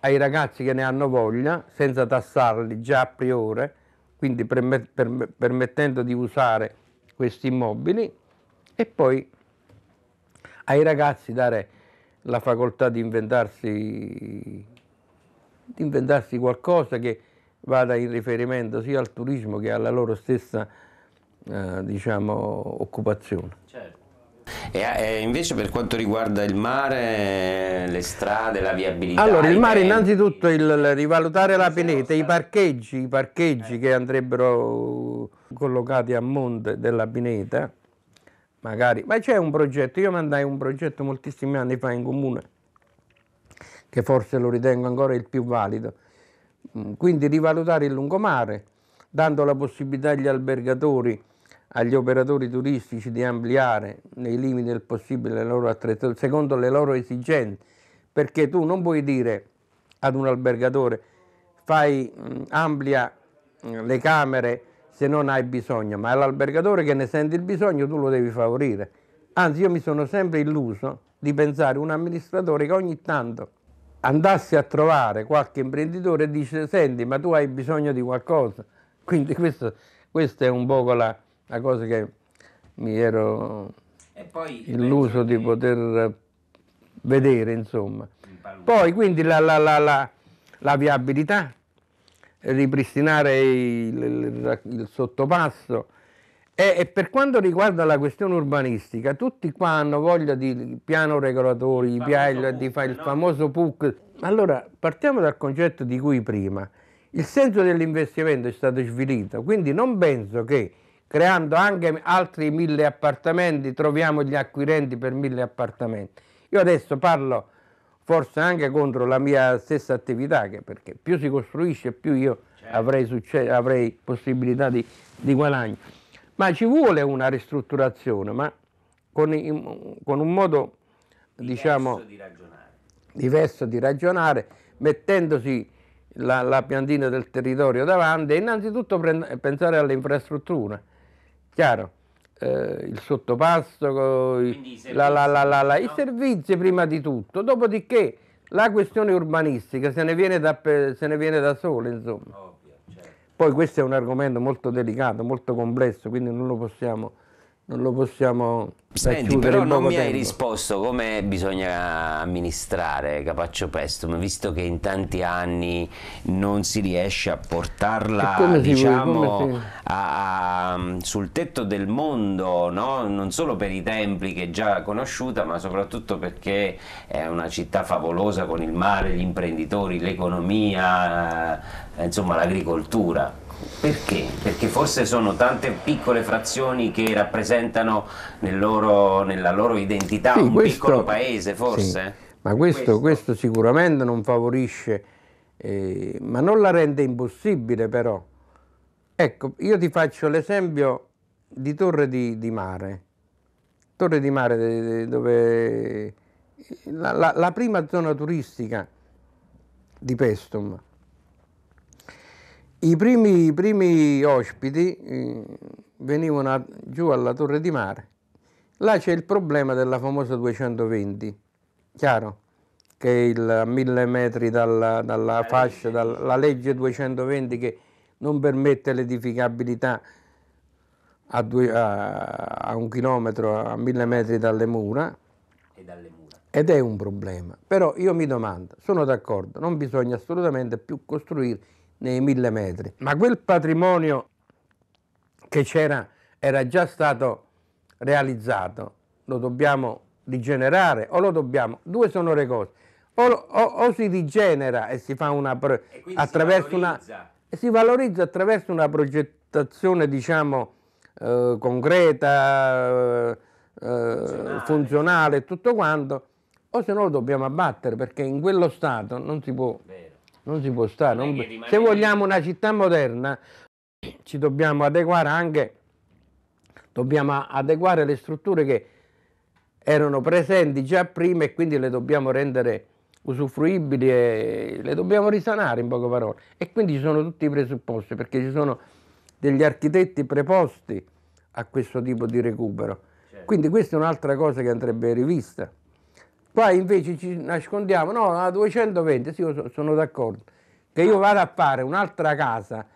ai ragazzi che ne hanno voglia, senza tassarli già a priore, quindi permettendo di usare questi immobili e poi ai ragazzi dare la facoltà di inventarsi, di inventarsi qualcosa che vada in riferimento sia al turismo che alla loro stessa eh, diciamo, occupazione. Certo. E eh, invece per quanto riguarda il mare, le strade, la viabilità? Allora, il mare innanzitutto il, rivalutare la pineta, i parcheggi, i parcheggi eh. che andrebbero collocati a monte della pineta, magari. Ma c'è un progetto, io mandai un progetto moltissimi anni fa in comune, che forse lo ritengo ancora il più valido, Mm, quindi rivalutare il lungomare, dando la possibilità agli albergatori, agli operatori turistici di ampliare nei limiti del possibile le loro attrezzature, secondo le loro esigenze, perché tu non puoi dire ad un albergatore fai, mm, amplia mm, le camere se non hai bisogno, ma all'albergatore che ne sente il bisogno tu lo devi favorire. Anzi, io mi sono sempre illuso di pensare un amministratore che ogni tanto andassi a trovare qualche imprenditore e dice senti ma tu hai bisogno di qualcosa, quindi questo, questa è un po' la, la cosa che mi ero illuso di poter vedere insomma. Poi quindi la, la, la, la viabilità, ripristinare il, il, il sottopasso, e, e, per quanto riguarda la questione urbanistica, tutti qua hanno voglia di piano regolatori, di fare il no? famoso PUC. Allora, partiamo dal concetto di cui prima. Il senso dell'investimento è stato svilito, quindi non penso che creando anche altri mille appartamenti troviamo gli acquirenti per mille appartamenti. Io adesso parlo forse anche contro la mia stessa attività, perché più si costruisce più io certo. avrei, avrei possibilità di, di guadagno ma ci vuole una ristrutturazione, ma con, con un modo diciamo, diverso, di diverso di ragionare, mettendosi la, la, piantina del territorio davanti e innanzitutto prend, pensare alle infrastrutture, chiaro? Eh, il sottopasto, i, la, la, no? i servizi prima di tutto, dopodiché la questione urbanistica se ne viene da, se ne viene da sole, insomma. Oh. Poi questo è un argomento molto delicato, molto complesso, quindi non lo possiamo non lo possiamo Senti, però non mi tempo. hai risposto come bisogna amministrare Capaccio Pestum, visto che in tanti anni non si riesce a portarla diciamo, vuoi, a, a, sul tetto del mondo, no? non solo per i templi che è già conosciuta, ma soprattutto perché è una città favolosa con il mare, gli imprenditori, l'economia, eh, insomma l'agricoltura. Perché? Perché forse sono tante piccole frazioni che rappresentano nel loro, nella loro identità sì, un questo, piccolo paese, forse? Sì. Ma questo, questo. questo, sicuramente non favorisce, eh, ma non la rende impossibile però. Ecco, io ti faccio l'esempio di Torre di, di, Mare. Torre di Mare dove eh, la, la, la prima zona turistica di Pestum i primi, i primi ospiti eh, venivano a, giù alla Torre di Mare. Là c'è il problema della famosa 220, chiaro? Che è il, a mille metri dalla, dalla fascia, dalla legge 220 che non permette l'edificabilità a, due, a, a, un chilometro, a mille metri dalle mura, dalle mura. Ed è un problema. Però io mi domando, sono d'accordo, non bisogna assolutamente più costruire nei mille metri. Ma quel patrimonio che c'era era già stato realizzato, lo dobbiamo rigenerare o lo dobbiamo, due sono le cose, o, o, o si rigenera e si fa una, pro, attraverso si una, si valorizza attraverso una progettazione diciamo eh, concreta, eh, eh, funzionale. funzionale tutto quanto, o se no lo dobbiamo abbattere perché in quello stato non si può... Beh non si può stare. Non... Se vogliamo una città moderna, ci dobbiamo adeguare anche, dobbiamo adeguare le strutture che erano presenti già prima e quindi le dobbiamo rendere usufruibili e le dobbiamo risanare in poche parole. E quindi ci sono tutti i presupposti perché ci sono degli architetti preposti a questo tipo di recupero. Certo. Quindi questa è un'altra cosa che andrebbe rivista. Qua invece ci nascondiamo, no, a 220, sì, io sono d'accordo, che io vado a fare un'altra casa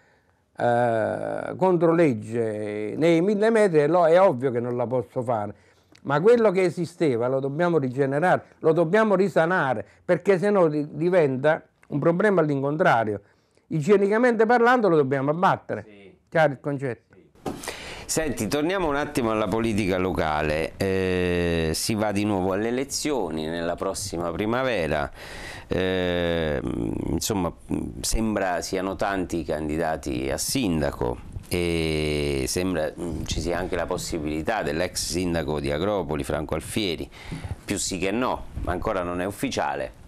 eh, contro legge nei mille metri è ovvio che non la posso fare, ma quello che esisteva lo dobbiamo rigenerare, lo dobbiamo risanare, perché sennò diventa un problema all'incontrario. Igienicamente parlando lo dobbiamo abbattere. Sì. Chiaro il concetto? Senti, torniamo un attimo alla politica locale. Eh, si va di nuovo alle elezioni nella prossima primavera. Eh, insomma, sembra siano tanti i candidati a sindaco e sembra mm, ci sia anche la possibilità dell'ex sindaco di Agropoli, Franco Alfieri, più sì che no, ma ancora non è ufficiale.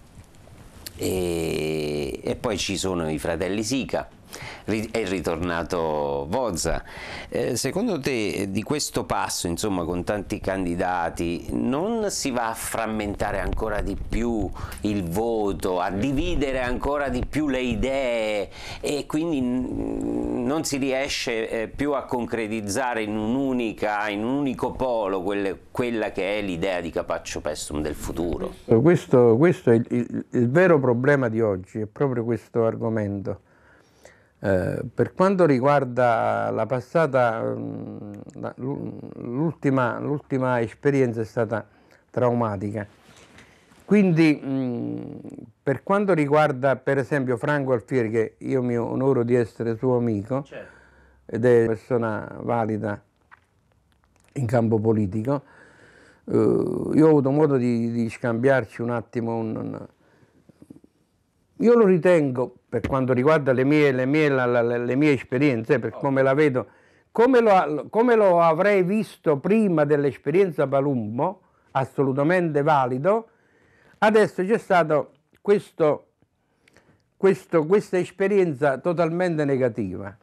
E, e poi ci sono i fratelli Sica è ritornato Vozza. Eh, secondo te eh, di questo passo, insomma, con tanti candidati, non si va a frammentare ancora di più il voto, a dividere ancora di più le idee e quindi non si riesce eh, più a concretizzare in, un in un unico polo quelle, quella che è l'idea di Capaccio Pestum del futuro? Questo, questo è il, il, il vero problema di oggi, è proprio questo argomento eh, per quanto riguarda la passata, mm, l'ultima, l'ultima esperienza è stata traumatica. Quindi mh, mm, per quanto riguarda per esempio Franco Alfieri, che io mi onoro di essere suo amico certo. ed è una persona valida in campo politico, eh, io ho avuto modo di, di scambiarci un attimo un, io lo ritengo, per quanto riguarda le mie, le mie, la, la, le mie esperienze, per come la vedo, come lo, come lo avrei visto prima dell'esperienza Palumbo, assolutamente valido, adesso c'è stata questa esperienza totalmente negativa.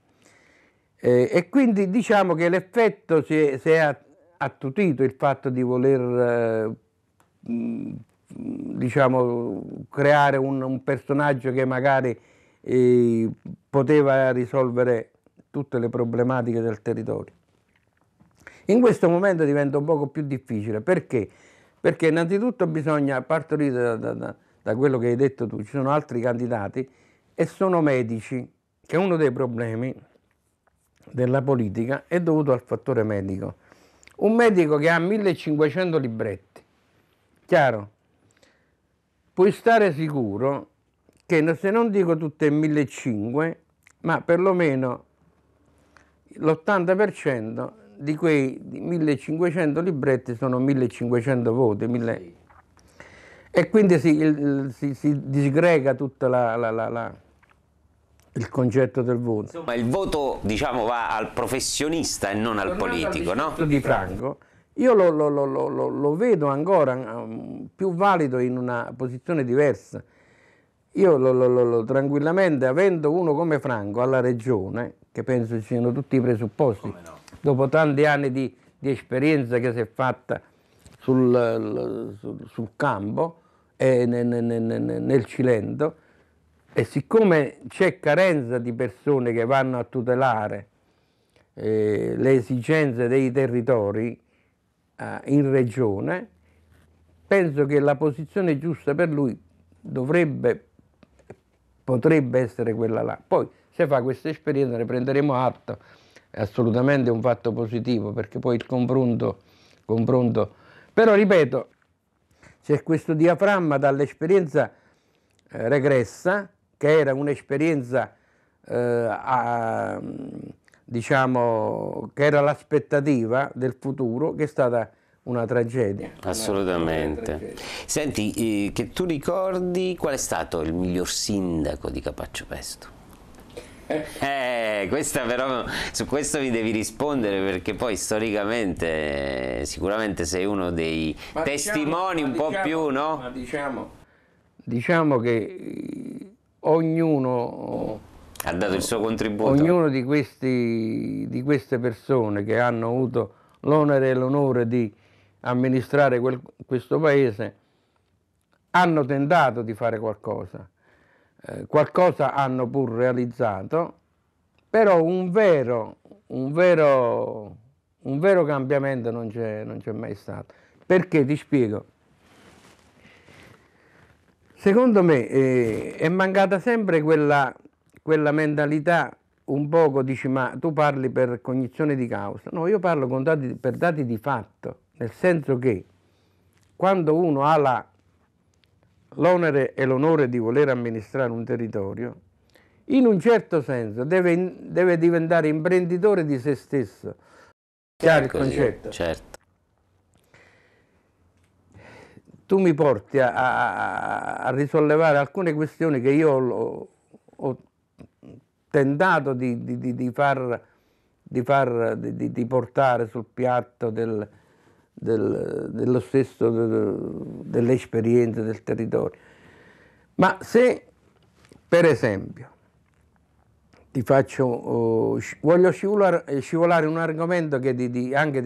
Eh, e quindi diciamo che l'effetto si è, si è, attutito il fatto di voler eh, diciamo, creare un, un, personaggio che magari eh, poteva risolvere tutte le problematiche del territorio. In questo momento diventa un poco più difficile, perché? Perché innanzitutto bisogna partorire da, da, da, da quello che hai detto tu, ci sono altri candidati e sono medici, che uno dei problemi della politica è dovuto al fattore medico. Un medico che ha 1500 libretti, chiaro? puoi stare sicuro che se non dico tutte 1.500, ma perlomeno l'80% di quei 1.500 libretti sono 1.500 voti. 1000... E quindi si, si, si disgrega tutto il concetto del voto. Insomma, il voto diciamo, va al professionista e non Tornando al politico, no? Di Franco. Io lo, lo, lo, lo vedo ancora eh, più valido in una posizione diversa. Io tranquillamente, avendo uno come Franco alla regione, che penso ci siano tutti i presupposti, no? dopo tanti anni di, di, esperienza che si è fatta sul, sul, sul campo e nel, nel, nel, nel Cilento, e siccome c'è carenza di persone che vanno a tutelare eh, le esigenze dei territori, eh, in regione, penso che la posizione giusta per lui dovrebbe, potrebbe essere quella là. Poi se fa questa esperienza ne prenderemo atto, è assolutamente un fatto positivo perché poi il confronto, confronto però ripeto, c'è questo diaframma dall'esperienza eh, regressa, che era un'esperienza eh, a, diciamo, che era l'aspettativa del futuro, che è stata una tragedia. Assolutamente. Una tragedia. Senti, eh, che tu ricordi qual è stato il miglior sindaco di Capaccio Pesto? Eh, eh però, su questo mi devi rispondere perché poi storicamente eh, sicuramente sei uno dei ma testimoni diciamo, un po' diciamo, più, no? Ma diciamo, diciamo che ognuno ha dato il suo contributo. Ognuno di, questi, di queste persone che hanno avuto l'onere e l'onore di amministrare quel, questo paese hanno tentato di fare qualcosa, eh, qualcosa hanno pur realizzato, però un vero, un vero, un vero cambiamento non c'è, mai stato. Perché ti spiego? Secondo me eh, è mancata sempre quella quella mentalità un poco dici ma tu parli per cognizione di causa, no io parlo con dati, per dati di fatto, nel senso che quando uno ha l'onere e l'onore di voler amministrare un territorio, in un certo senso deve, deve diventare imprenditore di se stesso. Chiaro il concetto? Certo. Tu mi porti a, a, a risollevare alcune questioni che io ho, ho tentato di, di, di far, di, far di, portare sul piatto del, del, dello stesso, delle esperienze del territorio. Ma se, per esempio, ti faccio, oh, voglio scivolare, scivolare, un argomento che è anche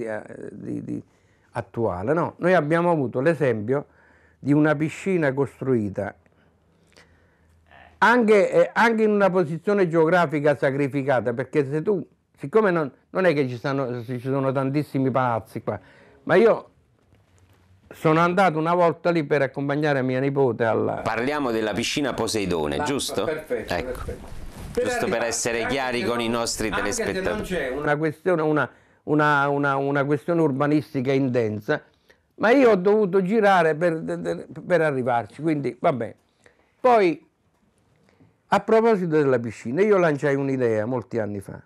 eh, attuale, no? Noi abbiamo avuto l'esempio di una piscina costruita anche, eh, anche, in una posizione geografica sacrificata, perché se tu, siccome non, non è che ci, stanno, ci sono tantissimi palazzi qua, ma io sono andato una volta lì per accompagnare mia nipote alla... Parliamo della piscina Poseidone, esatto, giusto? Perfetto, ecco. perfetto. Per giusto arrivare, essere chiari con non, i nostri telespettatori. non c'è una questione, una, una, una, una, questione urbanistica intensa, ma io ho dovuto girare per, per arrivarci, quindi va bene. Poi a proposito della piscina, io lanciai un'idea molti anni fa.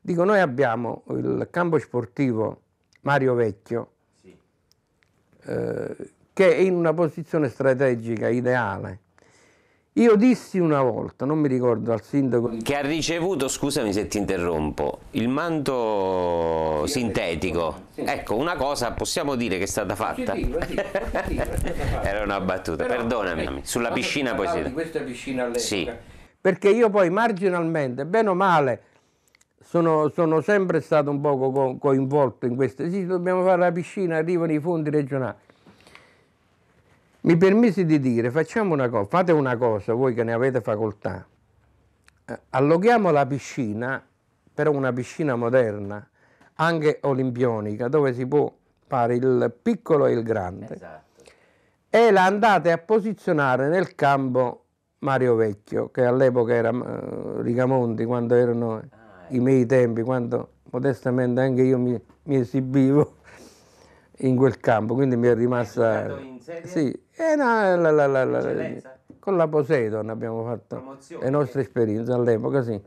Dico, noi abbiamo il campo sportivo Mario Vecchio, sì. eh, che è in una posizione strategica ideale. Io dissi una volta, non mi ricordo al sindaco... Che ha ricevuto, scusami se ti interrompo, il manto sì, sintetico. Sì. Ecco, una cosa possiamo dire che è stata fatta. Dico, dico, dico, è stata fatta. Era una battuta, Però, perdonami. Eh, sulla piscina poi... Di questa piscina all'epoca. Sì perché io poi marginalmente, bene o male, sono, sono sempre stato un poco co coinvolto in questo. Sì, dobbiamo fare la piscina, arrivano i fondi regionali. Mi permisi di dire, facciamo una cosa, fate una cosa, voi che ne avete facoltà, eh, alloghiamo la piscina, però una piscina moderna, anche olimpionica, dove si può fare il piccolo e il grande, esatto. e la andate a posizionare nel campo Mario Vecchio, che all'epoca era eh, Rigamonti, quando erano ah, i miei tempi, quando modestamente anche io mi, mi, esibivo in quel campo, quindi mi è rimasta... In serie? Sì, eh, no, la, la, la, con la Poseidon abbiamo fatto Promozione. le nostre eh. esperienze all'epoca, sì.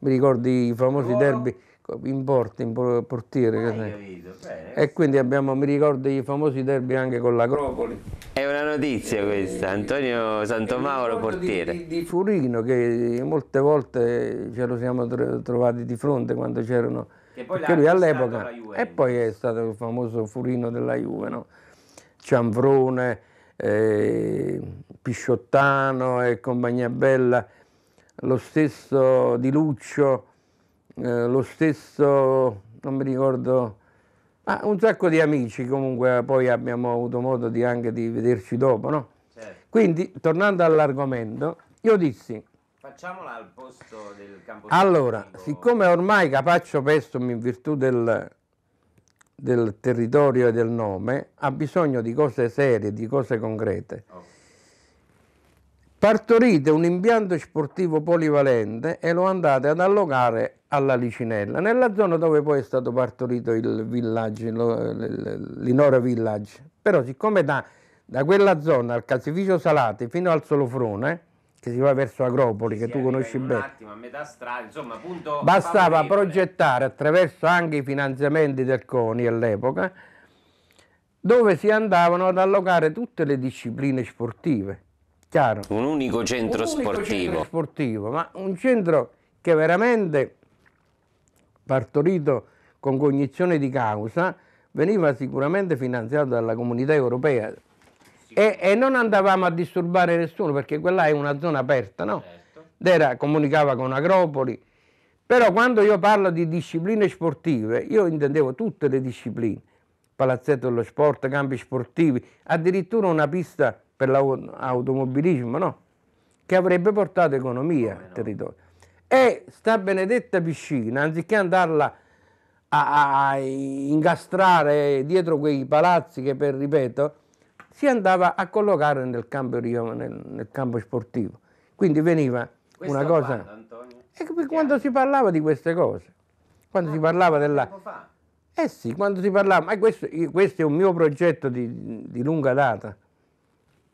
Mi ricordi i famosi Ruolo. derby in porta, in portiere. Ah, e quindi abbiamo, mi ricordo, i famosi derby anche con l'Acropoli. È una notizia questa, eh, Antonio eh, Santomauro portiere. Di, di, di, Furino che molte volte ce lo siamo trovati di fronte quando c'erano... Perché lui all'epoca... E poi è stato il famoso Furino della Juve, no? Cianfrone, eh, Pisciottano e compagnia bella, lo stesso Di Luccio eh, lo stesso, non mi ricordo, ma un sacco di amici comunque poi abbiamo avuto modo di anche di vederci dopo, no? Certo. Quindi, tornando all'argomento, io dissi... Facciamola al posto del campo... Allora, siccome ormai Capaccio Pestum, in virtù del, del territorio e del nome, ha bisogno di cose serie, di cose concrete. Okay partorite un impianto sportivo polivalente e lo andate ad allogare alla Licinella, nella zona dove poi è stato partorito il villaggio, l'Inora Village. Però siccome da, da quella zona, al calcificio Salate fino al Solofrone, che si va verso Agropoli, che tu conosci bene. Attimo, strada, insomma, Bastava favorevole. progettare attraverso anche i finanziamenti del CONI all'epoca, dove si andavano ad allogare tutte le discipline sportive Chiaro. Un unico centro un unico sportivo. Centro sportivo, ma un centro che veramente partorito con cognizione di causa veniva sicuramente finanziato dalla comunità europea sì. e, e, non andavamo a disturbare nessuno perché quella è una zona aperta, no? Certo. Dera comunicava con Agropoli, però quando io parlo di discipline sportive, io intendevo tutte le discipline, palazzetto dello sport, campi sportivi, addirittura una pista per l'automobilismo, no? che avrebbe portato economia al no. territorio. E sta benedetta piscina, anziché andarla a, a, ingastrare dietro quei palazzi che per ripeto, si andava a collocare nel campo, nel, nel campo sportivo. Quindi veniva Questo una cosa... Quando, E quando si parlava di queste cose, quando ah, si eh, parlava della... Eh sì, quando si parlava, ma questo, questo, è un mio progetto di, di lunga data,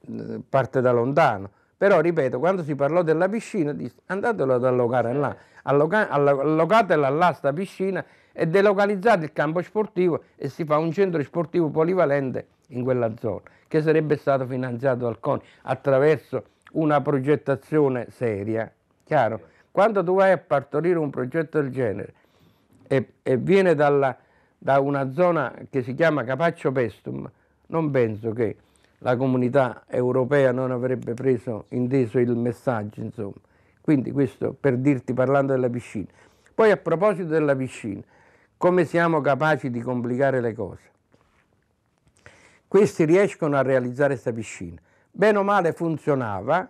eh, parte da lontano. Però, ripeto, quando si parlò della piscina, disse andatelo ad allocare là, alloca- allocatela là sta piscina e delocalizzate il campo sportivo e si fa un centro sportivo polivalente in quella zona, che sarebbe stato finanziato dal CONI attraverso una progettazione seria. Chiaro? Quando tu vai a partorire un progetto del genere e, e viene dalla, da una zona che si chiama Capaccio Pestum, non penso che la comunità europea non avrebbe preso, inteso il messaggio, insomma. Quindi questo per dirti parlando della piscina. Poi a proposito della piscina, come siamo capaci di complicare le cose? Questi riescono a realizzare questa piscina. Bene o male funzionava,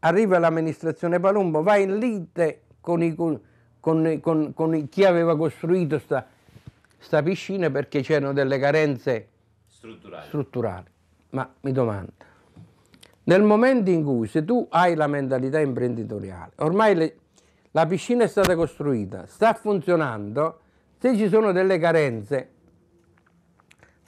arriva l'amministrazione Palumbo, va in lite con, i, con, con, con chi aveva costruito questa piscina perché c'erano delle carenze strutturali. strutturali. Ma mi domando, nel momento in cui se tu hai la mentalità imprenditoriale, ormai le, la piscina è stata costruita, sta funzionando, se ci sono delle carenze,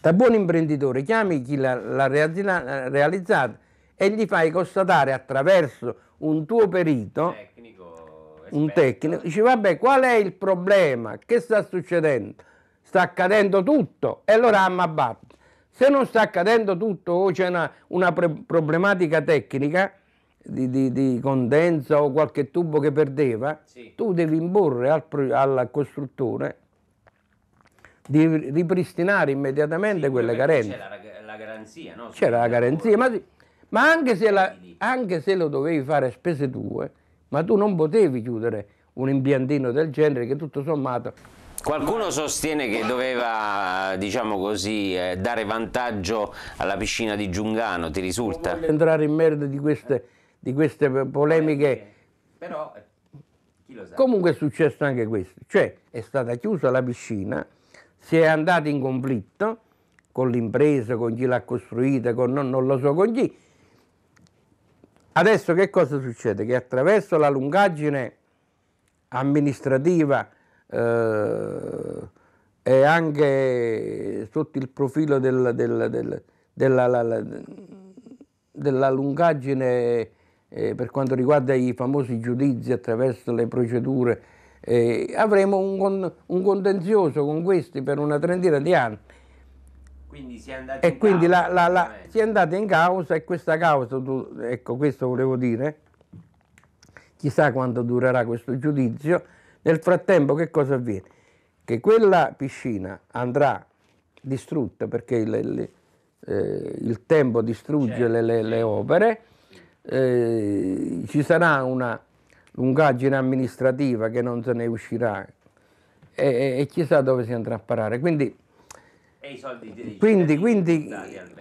da buon imprenditore chiami chi l'ha realizzata e gli fai constatare attraverso un tuo perito, tecnico, un tecnico, dici vabbè qual è il problema, che sta succedendo? Sta accadendo tutto e allora amma abbatto. Se non sta accadendo tutto o c'è una, una problematica tecnica di, di, di, condensa o qualche tubo che perdeva, sì. tu devi imporre al, al, costruttore di ripristinare immediatamente sì, quelle carenze. C'era la, la, garanzia, no? C'era la garanzia, ma, ma anche, se la, anche se lo dovevi fare a spese tue, ma tu non potevi chiudere un impiantino del genere che tutto sommato Qualcuno sostiene che doveva, diciamo così, eh, dare vantaggio alla piscina di Giungano, ti risulta? Non Entrare in merda di queste, di queste polemiche. Però, eh, chi lo sa? Comunque è successo anche questo, cioè è stata chiusa la piscina, si è andati in conflitto con l'impresa, con chi l'ha costruita, con non, non lo so con chi. Adesso che cosa succede? Che attraverso la lungaggine amministrativa eh, e anche sotto il profilo del, del, del, della, la, della, lungaggine eh, per quanto riguarda i famosi giudizi attraverso le procedure, eh, avremo un, un, contenzioso con questi per una trentina di anni. Quindi si è andati, e in, quindi causa, la, la, si è andata in causa e questa causa, tu, ecco questo volevo dire, chissà quanto durerà questo giudizio, nel frattempo che cosa avviene? Che quella piscina andrà distrutta perché le, le, eh, il tempo distrugge certo. le, le opere, eh, ci sarà una lungaggine amministrativa che non se ne uscirà e, e, e chissà dove si andrà a parare. Quindi, quindi, quindi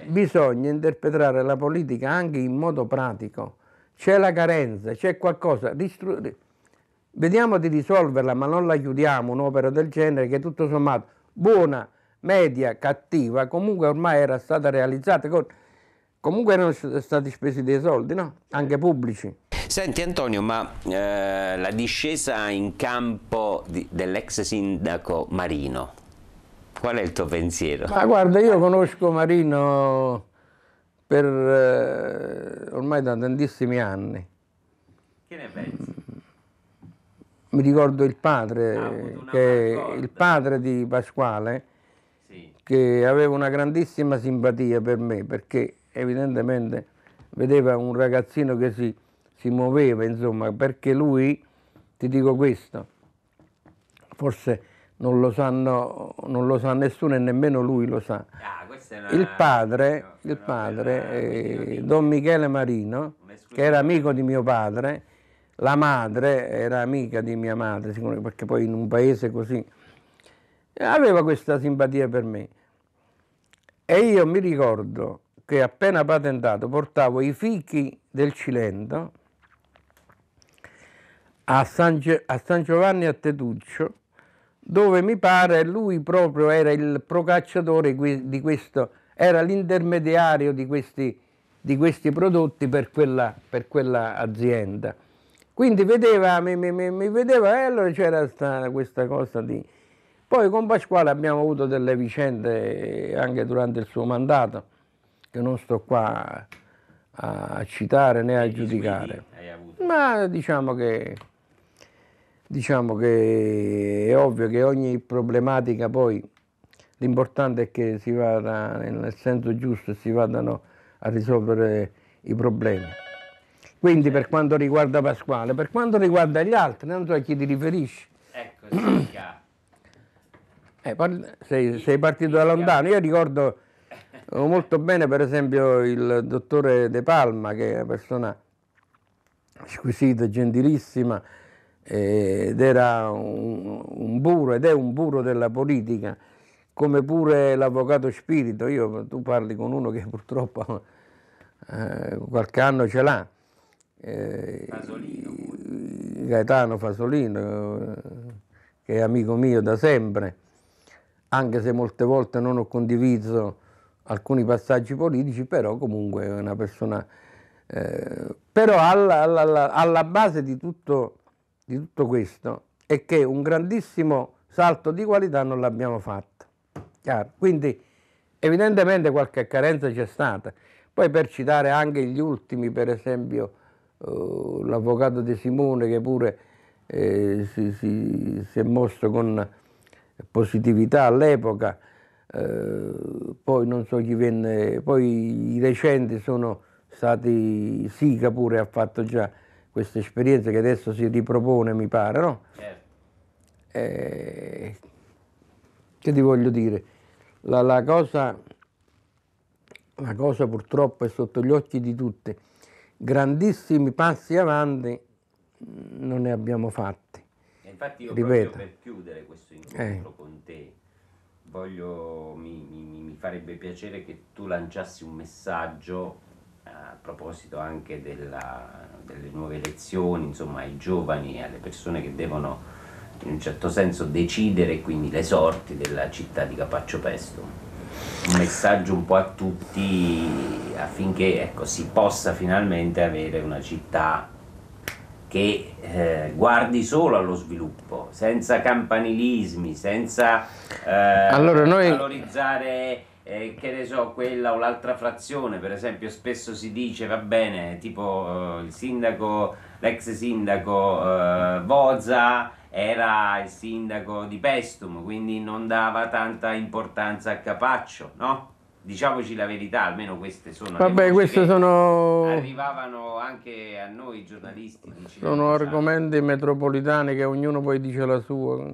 bisogna interpretare la politica anche in modo pratico. C'è la carenza, c'è qualcosa. Distru- Vediamo di risolverla, ma non la chiudiamo un'opera del genere che tutto sommato buona, media, cattiva, comunque ormai era stata realizzata, comunque erano stati spesi dei soldi, no? anche pubblici. Senti Antonio, ma eh, la discesa in campo di, dell'ex sindaco Marino, qual è il tuo pensiero? Ma guarda, io conosco Marino per eh, ormai da tantissimi anni. Che ne pensi? mi ricordo il padre, che, il padre di Pasquale, sì. che aveva una grandissima simpatia per me, perché evidentemente vedeva un ragazzino che si, si muoveva, insomma, perché lui, ti dico questo, forse non lo, sanno, non lo sa nessuno e nemmeno lui lo sa. Ah, Il padre, il padre eh, Don Michele Marino, che era amico di mio padre, la madre era amica di mia madre, perché poi in un paese così aveva questa simpatia per me. E io mi ricordo che appena patentato portavo i fichi del Cilento a San, a San Giovanni a Tetuccio, dove mi pare lui proprio era il procacciatore di questo, era l'intermediario di questi, di questi prodotti per quella, per quella azienda. Quindi vedeva, mi, mi, mi vedeva e eh, allora c'era sta, questa cosa di... Poi con Pasquale abbiamo avuto delle vicende eh, anche durante il suo mandato, che non sto qua a citare né a giudicare. Ma diciamo che, diciamo che è ovvio che ogni problematica poi l'importante è che si vada nel senso giusto e si vadano a risolvere i problemi. Quindi per eh. quanto riguarda Pasquale, per quanto riguarda gli altri, non so a chi ti riferisci. Ecco, significa... eh, par- sei, sei partito da lontano, io ricordo molto bene per esempio il dottore De Palma che è una persona squisita, gentilissima ed era un, un, burro ed è un burro della politica come pure l'avvocato Spirito io, tu parli con uno che purtroppo eh, qualche anno ce l'ha Fasolino. Eh, Gaetano Fasolino, eh, che è amico mio da sempre, anche se molte volte non ho condiviso alcuni passaggi politici, però comunque è una persona... Eh, però alla, alla, alla base di tutto, di tutto questo è che un grandissimo salto di qualità non l'abbiamo fatto. Chiaro? Quindi evidentemente qualche carenza c'è stata. Poi per citare anche gli ultimi, per esempio eh, l'avvocato De Simone che pure eh, si, si, si, è mosso con positività all'epoca, eh, poi non so chi venne, poi i recenti sono stati, Sica pure ha fatto già questa esperienza che adesso si ripropone mi pare, no? Certo. Eh, che ti voglio dire? La, la, cosa, la cosa purtroppo è sotto gli occhi di tutti grandissimi passi avanti non ne abbiamo fatti. E infatti io Ripeto. proprio per chiudere questo incontro eh. con te voglio, mi, mi, mi, farebbe piacere che tu lanciassi un messaggio a proposito anche della, delle nuove elezioni, insomma ai giovani, e alle persone che devono in un certo senso decidere quindi le sorti della città di Capaccio Pesto un messaggio un po' a tutti affinché ecco, si possa finalmente avere una città che eh, guardi solo allo sviluppo, senza campanilismi, senza eh, allora noi... valorizzare eh, che ne so, quella o l'altra frazione, per esempio spesso si dice, va bene, tipo eh, il sindaco, l'ex sindaco eh, Voza era il sindaco di Pestum, quindi non dava tanta importanza a Capaccio, no? Diciamoci la verità, almeno queste sono Vabbè, cose sono arrivavano anche a noi giornalisti. Sono diciamo. argomenti metropolitani che ognuno poi dice la sua.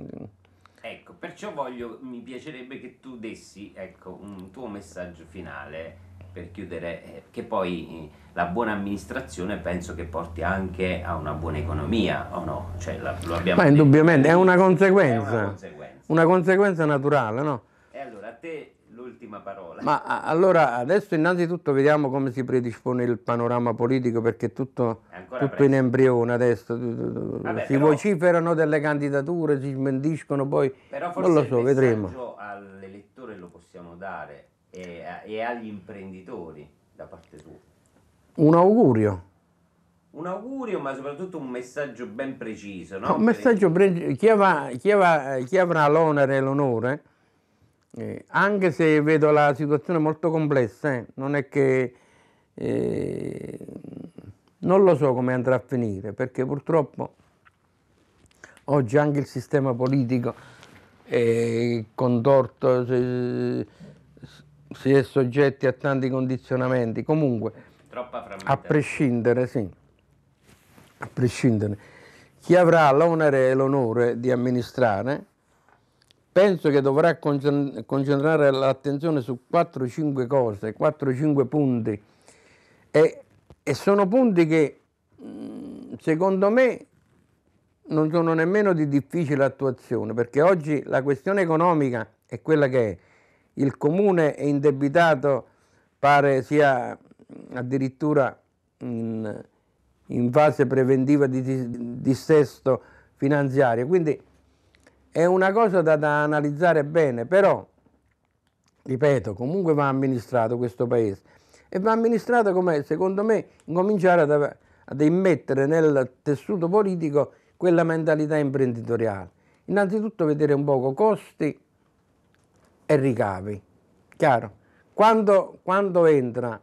Ecco, perciò voglio, mi piacerebbe che tu dessi ecco, un tuo messaggio finale per chiudere, eh, che poi eh, la buona amministrazione penso che porti anche a una buona economia, o no? Cioè, la, lo abbiamo Ma indubbiamente è una conseguenza. È una conseguenza. Una conseguenza naturale, no? E allora a te l'ultima parola. Ma allora adesso innanzitutto vediamo come si predispone il panorama politico perché è tutto, tutto in embrione adesso. Vabbè, si però, vociferano delle candidature, si smentiscono poi. Però forse non lo so, vedremo. all'elettore lo possiamo dare e, e agli imprenditori da parte tua? Un augurio un augurio, ma soprattutto un messaggio ben preciso. No? Un messaggio preciso. Chi, avrà, chi, l'onere e l'onore, eh, anche se vedo la situazione molto complessa, eh, non è che eh, non lo so come andrà a finire, perché purtroppo oggi anche il sistema politico è contorto. Se, si è soggetti a tanti condizionamenti, comunque a prescindere, sì, a prescindere, chi avrà l'onere e l'onore di amministrare, penso che dovrà concentrare l'attenzione su 4-5 cose, 4-5 punti e, e, sono punti che mm, secondo me non sono nemmeno di difficile attuazione perché oggi la questione economica è quella che è il comune è indebitato, pare sia addirittura in, in fase preventiva di dissesto finanziario, quindi è una cosa da, da analizzare bene, però, ripeto, comunque va amministrato questo paese e va amministrato come, secondo me, incominciare ad, ad immettere nel tessuto politico quella mentalità imprenditoriale. Innanzitutto vedere un poco costi, e ricavi. Chiaro? Quando, quando entra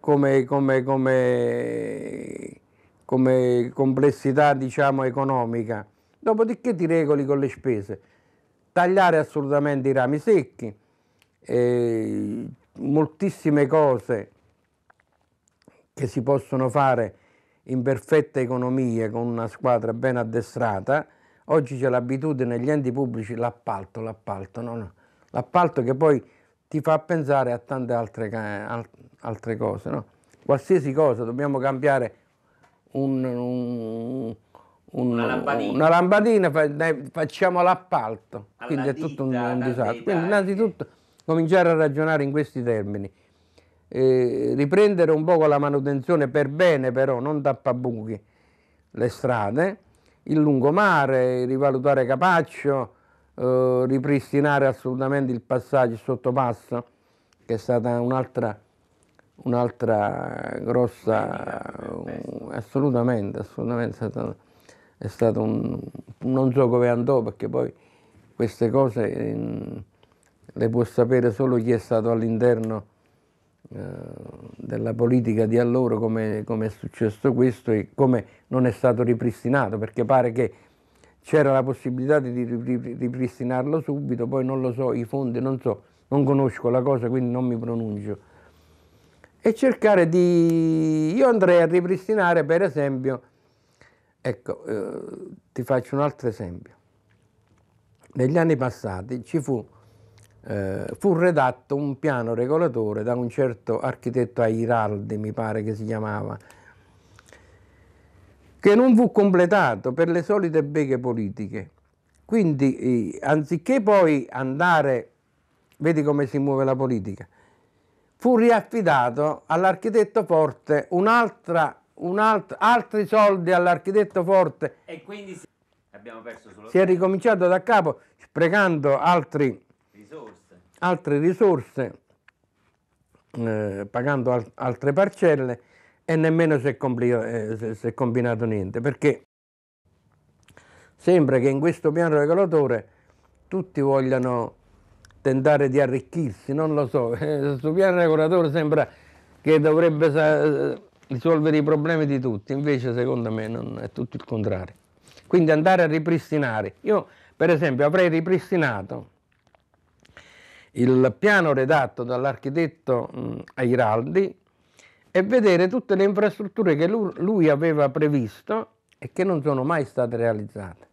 come, come, come, come complessità diciamo, economica, dopodiché ti regoli con le spese. Tagliare assolutamente i rami secchi, eh, moltissime cose che si possono fare in perfetta economia con una squadra ben addestrata Oggi c'è l'abitudine negli enti pubblici, l'appalto, l'appalto, no, no. l'appalto che poi ti fa pensare a tante altre, altre cose. No? Qualsiasi cosa, dobbiamo cambiare un, un, un, una lampadina, una lampadina fa, facciamo l'appalto, Alla quindi ditta, è tutto un, un disastro. Quindi eh, innanzitutto cominciare a ragionare in questi termini, eh, riprendere un poco la manutenzione per bene però, non tappabuchi, le strade, il lungomare, rivalutare Capaccio, eh, ripristinare assolutamente il passaggio sottopasso, che è stata un'altra un'altra grossa eh, assolutamente, assolutamente è stato, è stato un, non so come andò perché poi queste cose mm, le può sapere solo chi è stato all'interno eh, della politica di allora come, come, è successo questo e come non è stato ripristinato perché pare che c'era la possibilità di ripristinarlo subito poi non lo so i fondi non so non conosco la cosa quindi non mi pronuncio e cercare di io andrei a ripristinare per esempio ecco eh, ti faccio un altro esempio negli anni passati ci fu eh, fu redatto un piano regolatore da un certo architetto Airaldi, mi pare che si chiamava, che non fu completato per le solite beghe politiche. Quindi, eh, anziché poi andare, vedi come si muove la politica, fu riaffidato all'architetto Forte un'altra, un'alt- altri soldi all'architetto Forte. E quindi si, abbiamo perso solo si è ricominciato da capo, sprecando altri altre risorse eh, pagando al altre parcelle e nemmeno si è, eh, si, si è, combinato niente perché sembra che in questo piano regolatore tutti vogliano tentare di arricchirsi, non lo so, questo eh, piano regolatore sembra che dovrebbe risolvere i problemi di tutti, invece secondo me non è tutto il contrario. Quindi andare a ripristinare, io per esempio avrei ripristinato il piano redatto dall'architetto Airaldi e vedere tutte le infrastrutture che lui aveva previsto e che non sono mai state realizzate.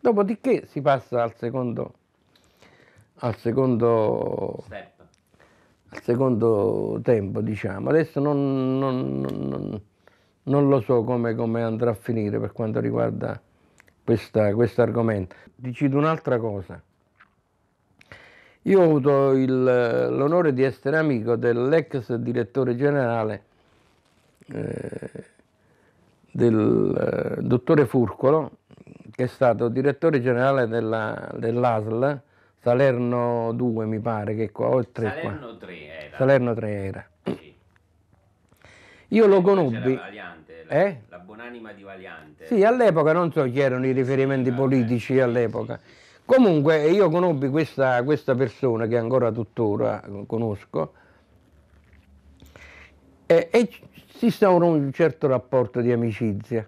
Dopodiché si passa al secondo, al secondo, al secondo tempo, diciamo. Adesso non, non, non, non lo so come, come, andrà a finire per quanto riguarda questo argomento. Decido un'altra cosa. Io ho avuto l'onore di essere amico dell'ex direttore generale eh, del eh, dottore Furcolo, che è stato direttore generale dell'ASL Salerno 2 mi pare che qua, o Salerno qua. 3 era. Salerno 3 era. Sì. Io lo conobbi. la, eh? la buonanima di Valiante. Sì, all'epoca non so chi erano i riferimenti politici all'epoca. Sì, sì Comunque io conobbi questa, questa persona che ancora tuttora conosco e, e instaurò un certo rapporto di amicizia.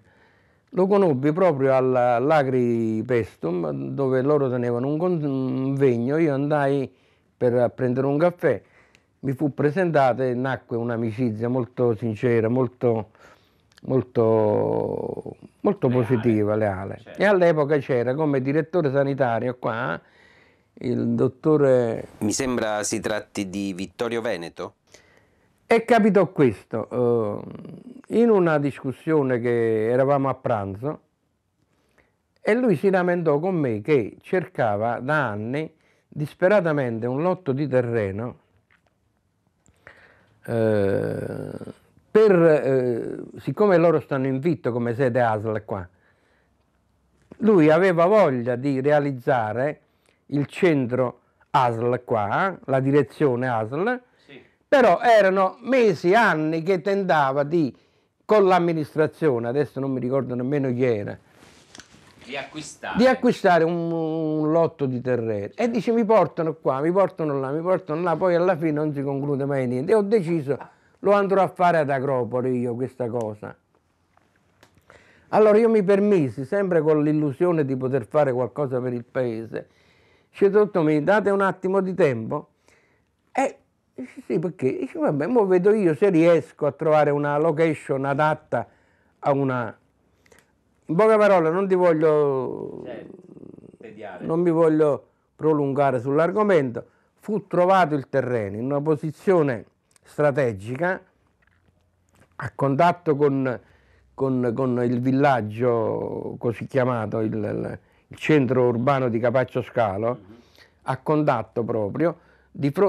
Lo conobbi proprio all'Agri Pestum dove loro tenevano un convegno, io andai per prendere un caffè, mi fu presentato e nacque un'amicizia molto sincera, molto molto, molto leale. positiva, leale. Certo. E all'epoca c'era come direttore sanitario qua il dottore... Mi sembra si tratti di Vittorio Veneto? È capitò questo, eh, in una discussione che eravamo a pranzo e lui si lamentò con me che cercava da anni disperatamente un lotto di terreno eh, per, eh, siccome loro stanno in vitto come sede ASL qua, lui aveva voglia di realizzare il centro ASL qua, la direzione ASL, sì. però erano mesi, anni che tentava di, con l'amministrazione, adesso non mi ricordo nemmeno chi era, di acquistare, di acquistare un, un, lotto di terreno. E dice mi portano qua, mi portano là, mi portano là, poi alla fine non si conclude mai niente. E ho deciso lo andrò a fare ad Acropoli io questa cosa. Allora io mi permisi, sempre con l'illusione di poter fare qualcosa per il paese, dice dottor mi date un attimo di tempo? E dice sì perché? Dice vabbè, mo vedo io se riesco a trovare una location adatta a una... In poche parole non ti voglio... Certo. Non mi voglio prolungare sull'argomento. Fu trovato il terreno in una posizione strategica a contatto con, con, con il villaggio così chiamato, il, il centro urbano di Capaccio Scalo, a contatto proprio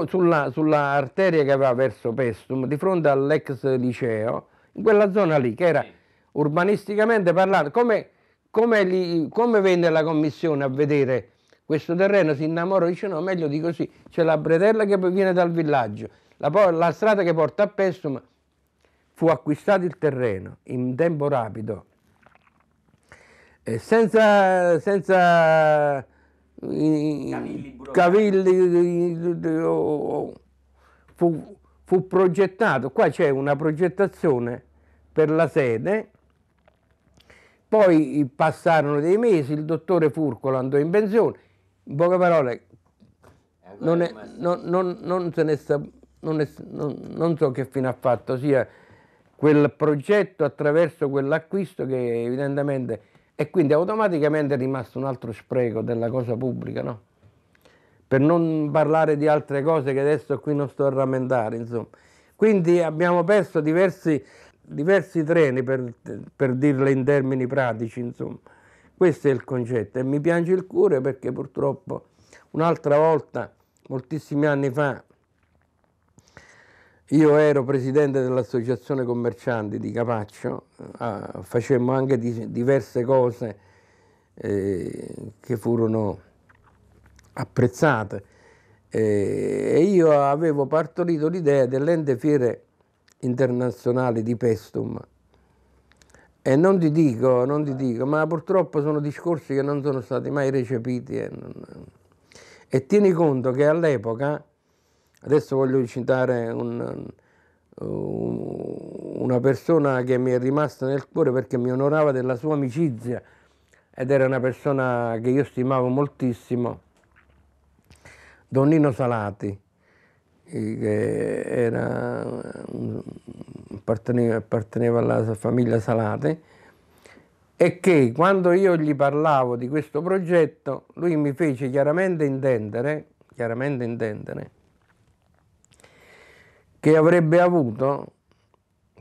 sulla, sulla, arteria che va verso Pestum, di fronte all'ex liceo, in quella zona lì che era urbanisticamente parlando, come, come, li, come venne la commissione a vedere questo terreno, si innamorò, dice no, meglio di così, c'è la bretella che viene dal villaggio, la, la strada che porta a Pessum fu acquistato il terreno in tempo rapido, senza, senza cavilli, cavilli fu, fu progettato, qua c'è una progettazione per la sede, poi passarono dei mesi, il dottore Furcolo andò in pensione, in poche parole non, è, non, non, non, se ne sta non, è, non, non so che fine ha fatto sia quel progetto attraverso quell'acquisto che evidentemente e quindi automaticamente è rimasto un altro spreco della cosa pubblica, no? Per non parlare di altre cose che adesso qui non sto a rammentare, insomma. Quindi abbiamo perso diversi, diversi treni, per, per dirle in termini pratici, insomma. Questo è il concetto e mi piange il cuore perché purtroppo un'altra volta, moltissimi anni fa, io ero presidente dell'associazione commercianti di Capaccio, eh, facemmo anche diverse cose eh, che furono apprezzate eh, e io avevo partorito l'idea dell'ente fiere internazionale di Pestum e non ti dico, non ti dico, ma purtroppo sono discorsi che non sono stati mai recepiti e, non, e tieni conto che all'epoca Adesso voglio citare un, una persona che mi è rimasta nel cuore perché mi onorava della sua amicizia ed era una persona che io stimavo moltissimo, Donnino Salati, eh, che era, apparteneva, apparteneva alla famiglia Salati e che quando io gli parlavo di questo progetto lui mi fece chiaramente intendere, chiaramente intendere che avrebbe avuto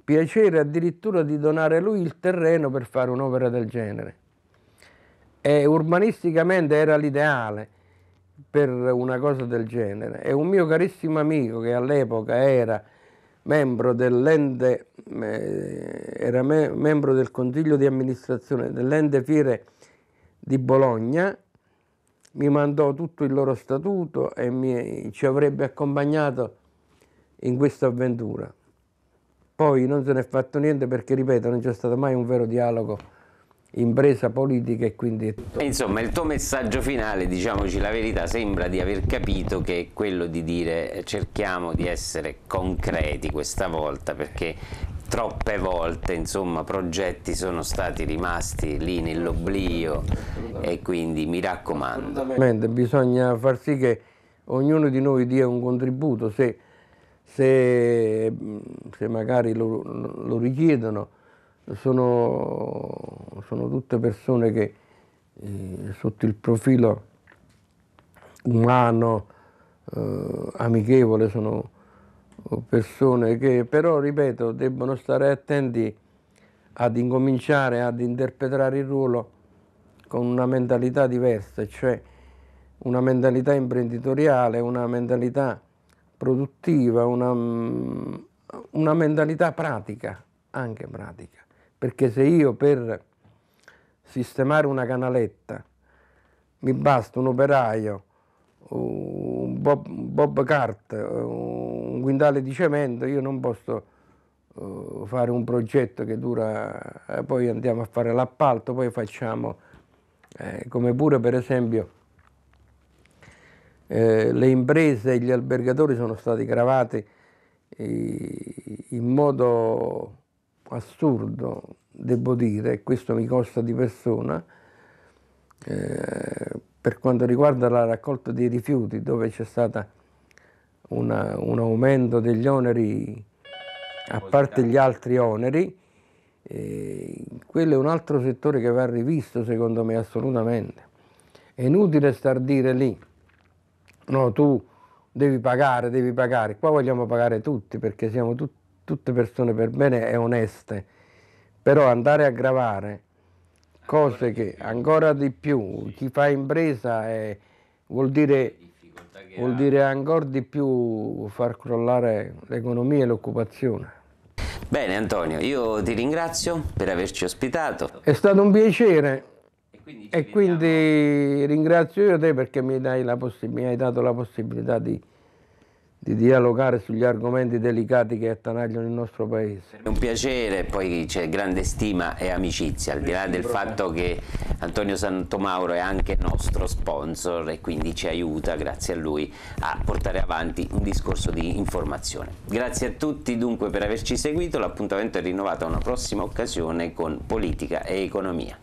piacere addirittura di donare lui il terreno per fare un'opera del genere. E urbanisticamente era l'ideale per una cosa del genere. E un mio carissimo amico che all'epoca era membro dell'ente, eh, era me, membro del consiglio di amministrazione dell'ente Fiere di Bologna, mi mandò tutto il loro statuto e mi, ci avrebbe accompagnato in questa avventura. Poi non se ne è fatto niente perché, ripeto, non c'è stato mai un vero dialogo impresa politica e quindi... Insomma il tuo messaggio finale, diciamoci la verità, sembra di aver capito che è quello di dire cerchiamo di essere concreti questa volta perché troppe volte insomma progetti sono stati rimasti lì nell'oblio e quindi mi raccomando. Bisogna far sì che ognuno di noi dia un contributo se se, mm, se magari lo, lo richiedono, sono, sono, tutte persone che eh, sotto il profilo umano, eh, amichevole, sono eh, persone che però, ripeto, debbono stare attenti ad incominciare ad interpretare il ruolo con una mentalità diversa, cioè una mentalità imprenditoriale, una mentalità produttiva, una, una mentalità pratica, anche pratica, perché se io per sistemare una canaletta mi basta un operaio, un bob, bob cart, un quintale di cemento, io non posso eh, fare un progetto che dura, eh, poi andiamo a fare l'appalto, poi facciamo, eh, come pure per esempio eh, le imprese e gli albergatori sono stati gravati eh, in modo assurdo, devo dire, e questo mi costa di persona, eh, per quanto riguarda la raccolta dei rifiuti, dove c'è stato un aumento degli oneri, a parte gli altri oneri, eh, quello è un altro settore che va rivisto secondo me assolutamente. È inutile star dire lì no tu devi pagare, devi pagare, qua vogliamo pagare tutti perché siamo tut tutte persone per bene e oneste, però andare a gravare cose ancora che più. ancora di più, sì. chi fa impresa è, vuol dire vuol dire ancora di più far crollare l'economia e l'occupazione. Bene Antonio, io ti ringrazio per averci ospitato. È stato un piacere quindi e quindi ringrazio io te perché mi, mi hai dato la possibilità di, di dialogare sugli argomenti delicati che attanagliano il nostro paese. È un piacere, poi c'è grande stima e amicizia, al di là del fatto che Antonio Santomauro è anche nostro sponsor e quindi ci aiuta, grazie a lui, a portare avanti un discorso di informazione. Grazie a tutti dunque per averci seguito, l'appuntamento è rinnovato a una prossima occasione con Politica e Economia.